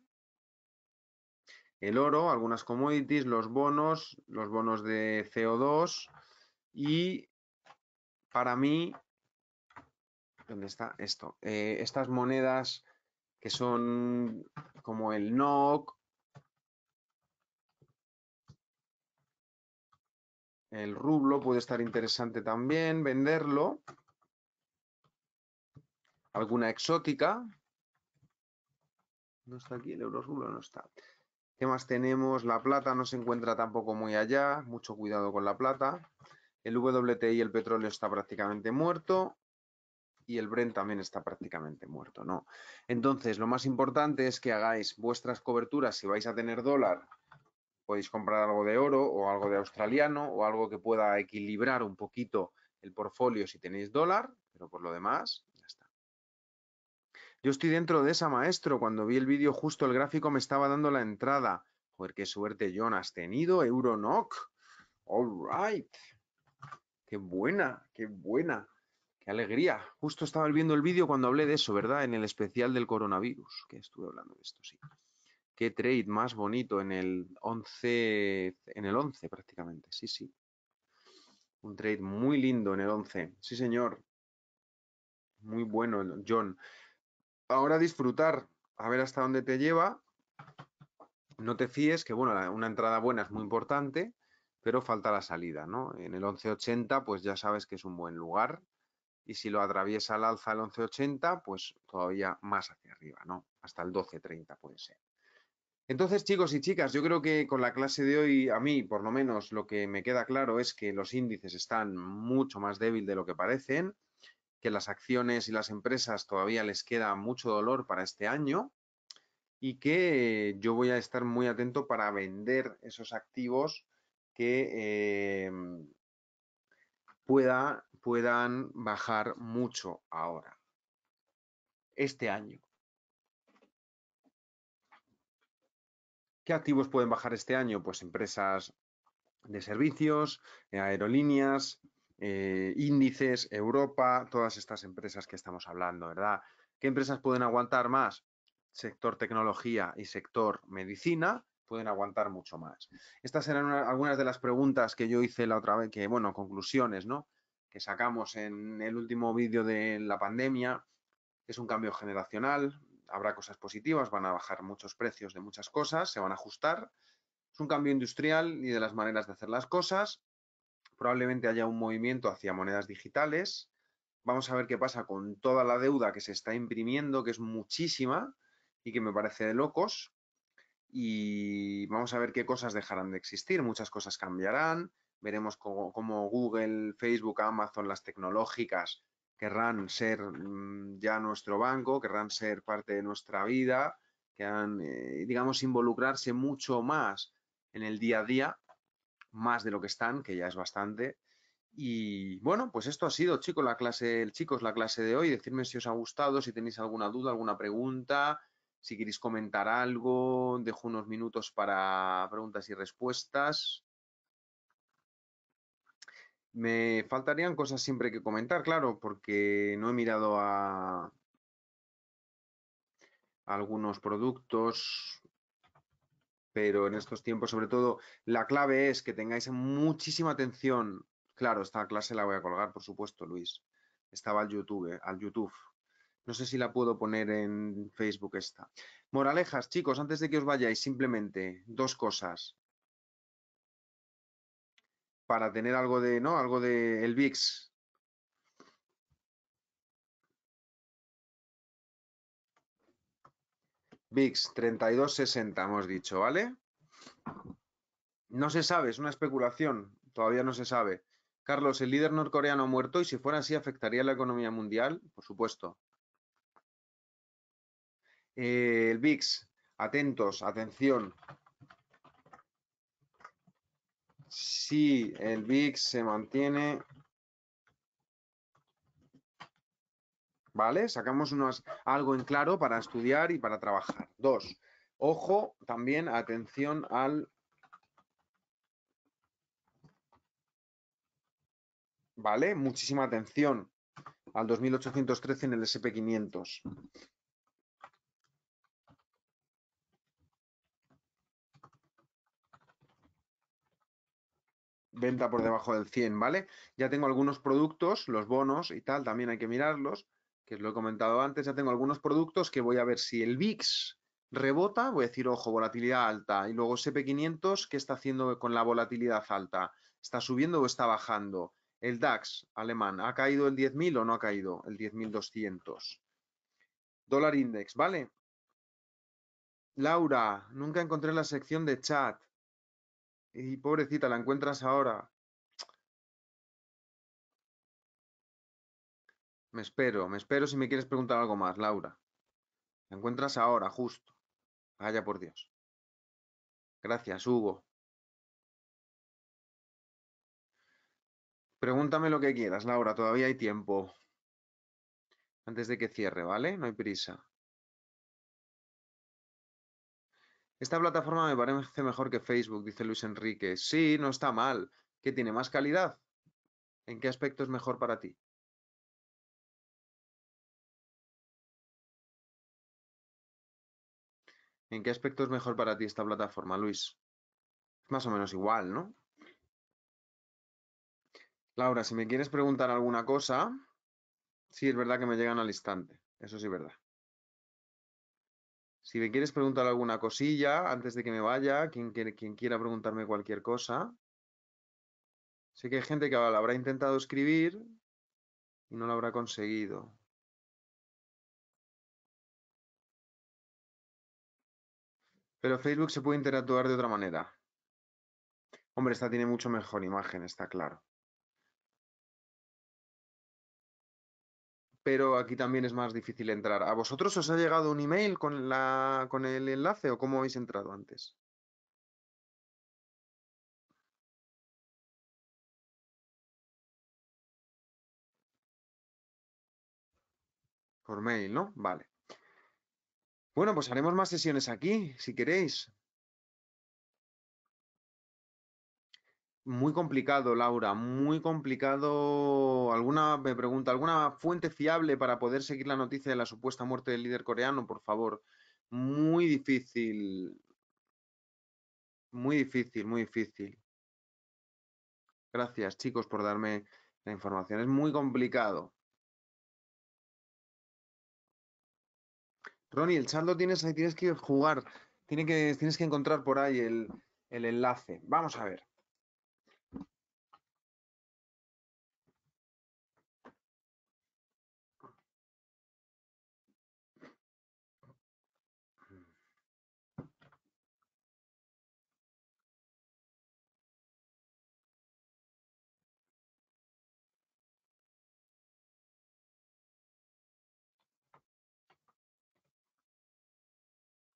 El oro, algunas commodities, los bonos, los bonos de CO2 y para mí ¿Dónde está esto? Eh, estas monedas que son como el NOC, el rublo puede estar interesante también, venderlo. Alguna exótica. No está aquí, el euro rublo no está. ¿Qué más tenemos? La plata no se encuentra tampoco muy allá, mucho cuidado con la plata. El WTI, el petróleo, está prácticamente muerto y el Brent también está prácticamente muerto, ¿no? Entonces, lo más importante es que hagáis vuestras coberturas, si vais a tener dólar, podéis comprar algo de oro o algo de australiano o algo que pueda equilibrar un poquito el portfolio si tenéis dólar, pero por lo demás, ya está. Yo estoy dentro de esa, maestro. Cuando vi el vídeo justo el gráfico me estaba dando la entrada. Joder, qué suerte, John, has tenido Euronoc. All right. Qué buena, qué buena. Qué alegría. Justo estaba viendo el vídeo cuando hablé de eso, ¿verdad? En el especial del coronavirus, que estuve hablando de esto, sí. Qué trade más bonito en el 11, en el 11 prácticamente, sí, sí. Un trade muy lindo en el 11, sí señor. Muy bueno, John. Ahora disfrutar, a ver hasta dónde te lleva. No te fíes, que bueno, una entrada buena es muy importante, pero falta la salida, ¿no? En el 1180, pues ya sabes que es un buen lugar, y si lo atraviesa al alza el 11.80, pues todavía más hacia arriba, ¿no? Hasta el 12.30 puede ser. Entonces, chicos y chicas, yo creo que con la clase de hoy, a mí por lo menos lo que me queda claro es que los índices están mucho más débil de lo que parecen, que las acciones y las empresas todavía les queda mucho dolor para este año y que yo voy a estar muy atento para vender esos activos que eh, pueda puedan bajar mucho ahora, este año. ¿Qué activos pueden bajar este año? Pues empresas de servicios, eh, aerolíneas, eh, índices, Europa, todas estas empresas que estamos hablando, ¿verdad? ¿Qué empresas pueden aguantar más? Sector tecnología y sector medicina pueden aguantar mucho más. Estas eran algunas de las preguntas que yo hice la otra vez, que, bueno, conclusiones, ¿no? que sacamos en el último vídeo de la pandemia. Es un cambio generacional, habrá cosas positivas, van a bajar muchos precios de muchas cosas, se van a ajustar. Es un cambio industrial y de las maneras de hacer las cosas. Probablemente haya un movimiento hacia monedas digitales. Vamos a ver qué pasa con toda la deuda que se está imprimiendo, que es muchísima y que me parece de locos. Y vamos a ver qué cosas dejarán de existir. Muchas cosas cambiarán veremos cómo, Google, Facebook, Amazon, las tecnológicas querrán ser mm, ya nuestro banco, querrán ser parte de nuestra vida, querrán, eh, digamos, involucrarse mucho más en el día a día, más de lo que están, que ya es bastante. Y bueno, pues esto ha sido, chicos, la clase, chicos, la clase de hoy. Decidme si os ha gustado, si tenéis alguna duda, alguna pregunta, si queréis comentar algo, dejo unos minutos para preguntas y respuestas. Me faltarían cosas siempre que comentar, claro, porque no he mirado a, algunos productos, pero en estos tiempos, sobre todo, la clave es que tengáis muchísima atención. Claro, esta clase la voy a colgar, por supuesto, Luis. Estaba al YouTube, al YouTube, no sé si la puedo poner en Facebook esta. Moralejas, chicos, antes de que os vayáis, simplemente dos cosas para tener algo de, ¿no? Algo de el VIX. VIX 3260 hemos dicho, ¿vale? No se sabe, es una especulación, todavía no se sabe. Carlos, el líder norcoreano ha muerto y si fuera así afectaría la economía mundial, por supuesto. Eh, el VIX, atentos, atención, si el big se mantiene, ¿vale? Sacamos algo en claro para estudiar y para trabajar. Dos, ojo, también atención al ¿vale? Muchísima atención al 2813 en el SP500. venta por debajo del 100, ¿vale? Ya tengo algunos productos, los bonos y tal, también hay que mirarlos, que os lo he comentado antes, ya tengo algunos productos que voy a ver si el VIX rebota, voy a decir, ojo, volatilidad alta, y luego SP500, ¿qué está haciendo con la volatilidad alta? ¿Está subiendo o está bajando? El DAX alemán, ¿ha caído el 10.000 o no ha caído el 10.200? Dólar index, ¿vale? Laura, nunca encontré la sección de chat y pobrecita, la encuentras ahora. Me espero, me espero si me quieres preguntar algo más, Laura. La encuentras ahora, justo. Vaya por Dios. Gracias, Hugo. Pregúntame lo que quieras, Laura, todavía hay tiempo. Antes de que cierre, ¿vale? No hay prisa. Esta plataforma me parece mejor que Facebook, dice Luis Enrique. Sí, no está mal. ¿Qué tiene más calidad? ¿En qué aspecto es mejor para ti? ¿En qué aspecto es mejor para ti esta plataforma, Luis? Es más o menos igual, ¿no? Laura, si me quieres preguntar alguna cosa, sí, es verdad que me llegan al instante. Eso sí, es verdad. Si me quieres preguntar alguna cosilla antes de que me vaya, quien, quiera preguntarme cualquier cosa. Sé que hay gente que la habrá intentado escribir y no lo habrá conseguido. Pero Facebook se puede interactuar de otra manera. Hombre, esta tiene mucho mejor imagen, está claro. pero aquí también es más difícil entrar. ¿A vosotros os ha llegado un email con, el enlace o cómo habéis entrado antes? Por mail, ¿no? Vale. Bueno, pues haremos más sesiones aquí, si queréis. Muy complicado, Laura, muy complicado. Alguna me pregunta, ¿alguna fuente fiable para poder seguir la noticia de la supuesta muerte del líder coreano, por favor? Muy difícil. Muy difícil, muy difícil. Gracias, chicos, por darme la información. Es muy complicado. Ronnie, el chat tienes ahí, tienes que jugar. Tienes que, tienes que encontrar por ahí el enlace. Vamos a ver.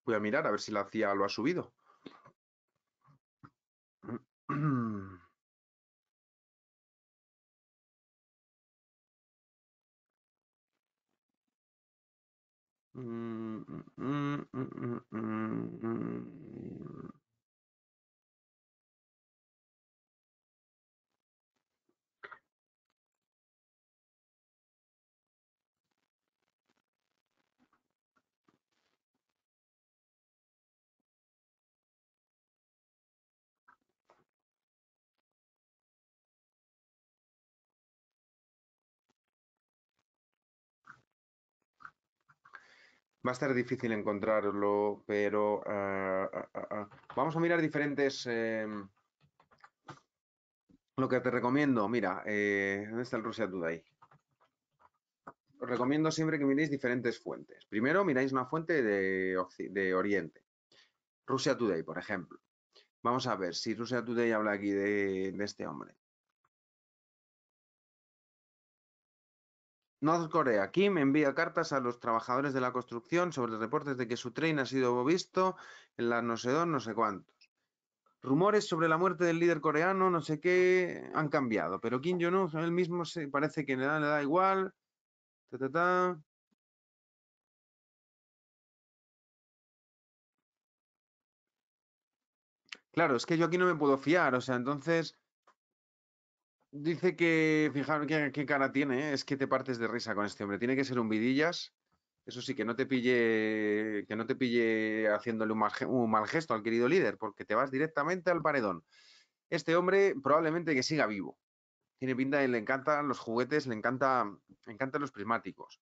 Voy a mirar a ver si la CIA lo ha subido. Mm, mm, mm, Va a estar difícil encontrarlo, pero ah, ah, ah, vamos a mirar diferentes... Em, lo que te recomiendo, mira, eh, ¿dónde está el Rusia Today? Os recomiendo siempre que miréis diferentes fuentes. Primero miráis una fuente de, Oriente. Rusia Today, por ejemplo. Vamos a ver si Rusia Today habla aquí de este hombre. North Korea. Kim envía cartas a los trabajadores de la construcción sobre reportes de que su tren ha sido visto en la no sé dónde, no sé cuántos. Rumores sobre la muerte del líder coreano, no sé qué, han cambiado. Pero Kim Jong-un, él mismo se, parece que le da, da igual. Claro, es que yo aquí no me puedo fiar. O sea, entonces Dice que, fijaros qué, cara tiene, ¿eh? es que te partes de risa con este hombre. Tiene que ser un vidillas. Eso sí, que no te pille, que no te pille haciéndole un mal, gesto al querido líder, porque te vas directamente al paredón. Este hombre probablemente que siga vivo. Tiene pinta de le encantan los juguetes, le, encanta, encantan los prismáticos.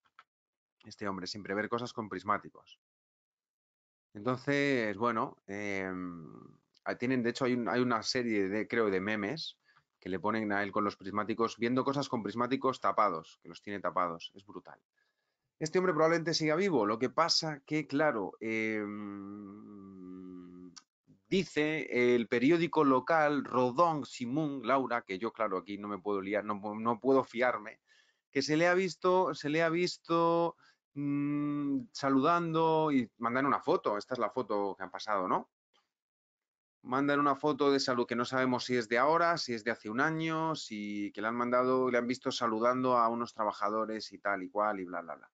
Este hombre, siempre ver cosas con prismáticos. Entonces, bueno, em, ah, tienen, de hecho, hay, hay una serie de, creo, de memes que le ponen a él con los prismáticos, viendo cosas con prismáticos tapados, que los tiene tapados. Es brutal. Este hombre probablemente siga vivo. Lo que pasa que, claro, em, dice el periódico local Rodón Simón Laura, que yo, claro, aquí no me puedo liar, no, puedo fiarme, que se le ha visto, se le ha visto mm, saludando y mandando una foto. Esta es la foto que han pasado, ¿no? mandan una foto de salud que no sabemos si es de ahora, si es de hace un año, si que le han mandado, le han visto saludando a unos trabajadores y tal y cual y bla, bla, bla.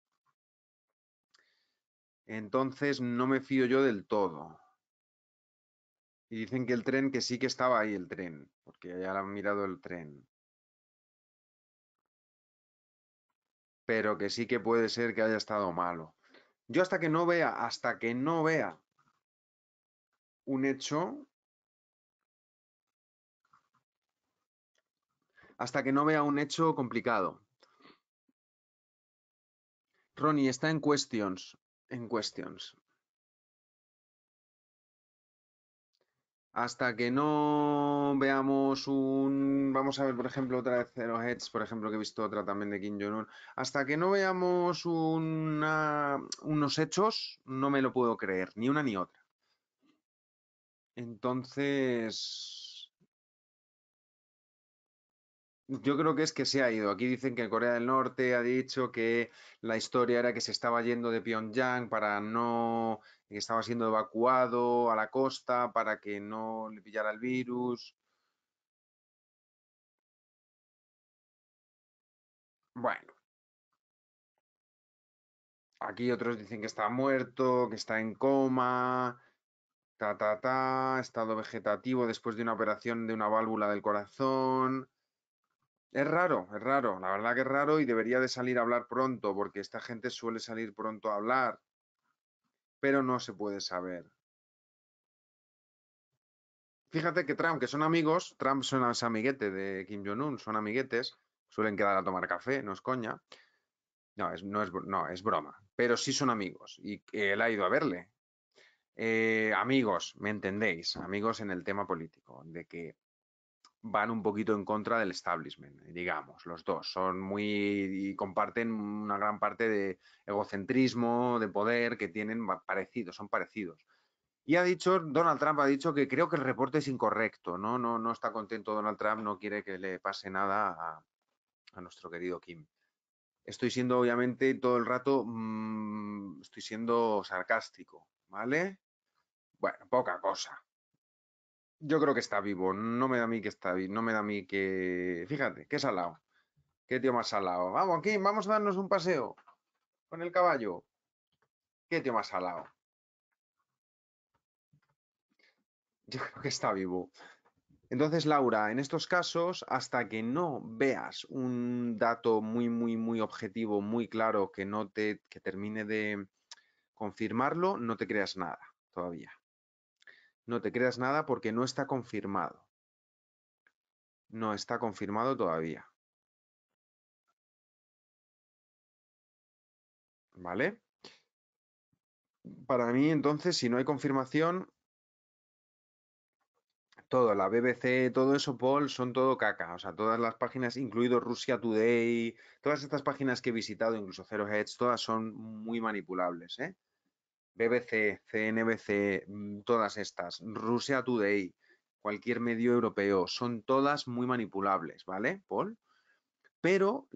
Entonces no me fío yo del todo. Y dicen que el tren, que sí que estaba ahí el tren, porque ya le han mirado el tren. Pero que sí que puede ser que haya estado malo. Yo hasta que no vea, hasta que no vea un hecho, hasta que no vea un hecho complicado. Ronnie, está en questions. En questions. Hasta que no veamos un. Vamos a ver, por ejemplo, otra de Zero Heads, por ejemplo, que he visto otra también de Kim Jong-un. Hasta que no veamos unos hechos, no me lo puedo creer, ni una ni otra. Entonces, yo creo que es que se ha ido. Aquí dicen que Corea del Norte ha dicho que la historia era que se estaba yendo de Pyongyang para no, que estaba siendo evacuado a la costa para que no le pillara el virus. Bueno. Aquí otros dicen que está muerto, que está en coma, ta, ta, ta, estado vegetativo después de una operación de una válvula del corazón. Es raro, es raro, la verdad que es raro y debería de salir a hablar pronto, porque esta gente suele salir pronto a hablar, pero no se puede saber. Fíjate que Trump, que son amigos, Trump son, es amiguete de Kim Jong-un, son amiguetes, suelen quedar a tomar café, no es coña. No, es, no, es, no, es broma, pero sí son amigos y él ha ido a verle. Eh, amigos, ¿me entendéis? Amigos en el tema político, de que van un poquito en contra del establishment, digamos, los dos. Son muy. y comparten una gran parte de egocentrismo, de poder que tienen parecidos, son parecidos. Y ha dicho, Donald Trump ha dicho que creo que el reporte es incorrecto, ¿no? No, no está contento Donald Trump, no quiere que le pase nada a, nuestro querido Kim. Estoy siendo, obviamente, todo el rato, mm, estoy siendo sarcástico, ¿vale? Bueno, poca cosa, yo creo que está vivo. No me da a mí que está vivo. No me da a mí que. Fíjate, qué salado. Qué tío más salado. Vamos aquí, vamos a darnos un paseo con el caballo. Qué tío más salado. Yo creo que está vivo. Entonces, Laura, en estos casos, hasta que no veas un dato muy, muy, muy objetivo, muy claro, que no te que termine de confirmarlo, no te creas nada todavía no te creas nada porque no está confirmado. No está confirmado todavía. ¿Vale? Para mí, entonces, si no hay confirmación, todo, la BBC, todo eso, Paul, son todo caca. O sea, todas las páginas, incluido Russia Today, todas estas páginas que he visitado, incluso Zero Hedge, todas son muy manipulables, ¿eh? BBC, CNBC, mm, todas estas, Russia Today, cualquier medio europeo, son todas muy manipulables, ¿vale, Paul? Pero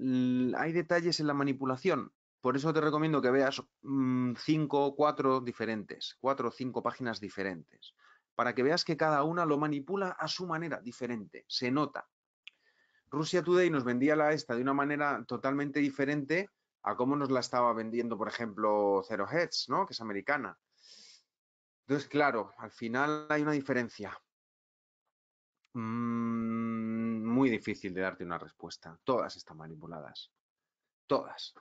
hay detalles en la manipulación. Por eso te recomiendo que veas mm, cinco o cuatro diferentes, cuatro o cinco páginas diferentes, para que veas que cada una lo manipula a su manera diferente, se nota. Russia Today nos vendía la esta de una manera totalmente diferente a cómo nos la estaba vendiendo, por ejemplo, Zero Heads, ¿no? Que es americana. Entonces, claro, al final hay una diferencia. Mm, muy difícil de darte una respuesta. Todas están manipuladas. Todas.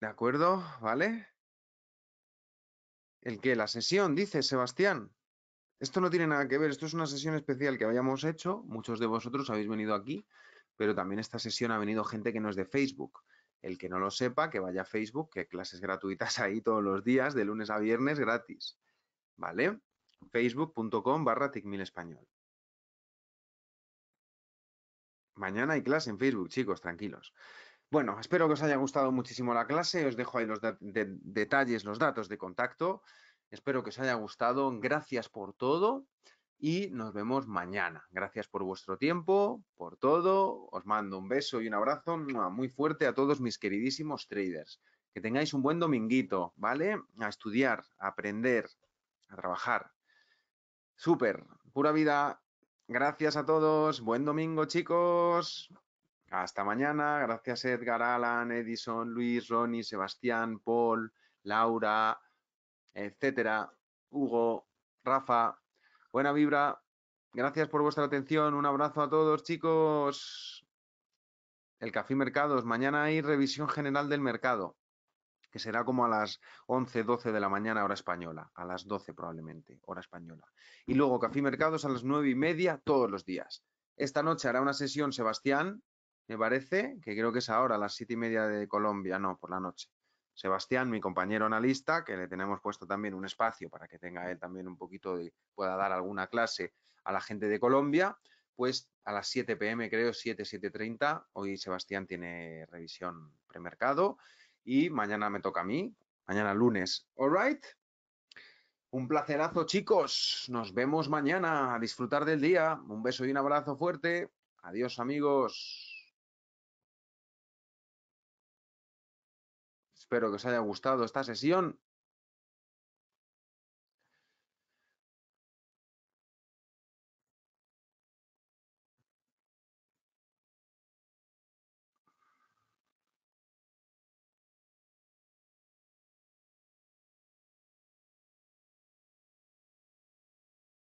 ¿De acuerdo? ¿Vale? ¿El que La sesión, dice Sebastián. Esto no tiene nada que ver, esto es una sesión especial que habíamos hecho. Muchos de vosotros habéis venido aquí pero también esta sesión ha venido gente que no es de Facebook. El que no lo sepa, que vaya a Facebook, que clases gratuitas ahí todos los días, de lunes a viernes, gratis. ¿Vale? Facebook.com barra español. Mañana hay clase en Facebook, chicos, tranquilos. Bueno, espero que os haya gustado muchísimo la clase. Os dejo ahí los detalles, los datos de contacto. Espero que os haya gustado. Gracias por todo y nos vemos mañana. Gracias por vuestro tiempo, por todo. Os mando un beso y un abrazo muy fuerte a todos mis queridísimos traders. Que tengáis un buen dominguito, ¿vale? A estudiar, a aprender, a trabajar. Súper, pura vida. Gracias a todos. Buen domingo, chicos. Hasta mañana. Gracias Edgar, Alan, Edison, Luis, Ronnie, Sebastián, Paul, Laura, etcétera, Hugo, Rafa. Buena vibra. Gracias por vuestra atención. Un abrazo a todos, chicos. El Café Mercados. Mañana hay revisión general del mercado, que será como a las 11, 12 de la mañana, hora española. A las 12 probablemente, hora española. Y luego Café Mercados a las 9 y media todos los días. Esta noche hará una sesión Sebastián, me parece, que creo que es ahora, a las 7 y media de Colombia, no, por la noche. Sebastián, mi compañero analista, que le tenemos puesto también un espacio para que tenga él también un poquito de, pueda dar alguna clase a la gente de Colombia, pues a las 7 pm, creo, 7, 7.30, hoy Sebastián tiene revisión premercado y mañana me toca a mí, mañana lunes, all right. Un placerazo, chicos. Nos vemos mañana. A disfrutar del día. Un beso y un abrazo fuerte. Adiós, amigos. Espero que os haya gustado esta sesión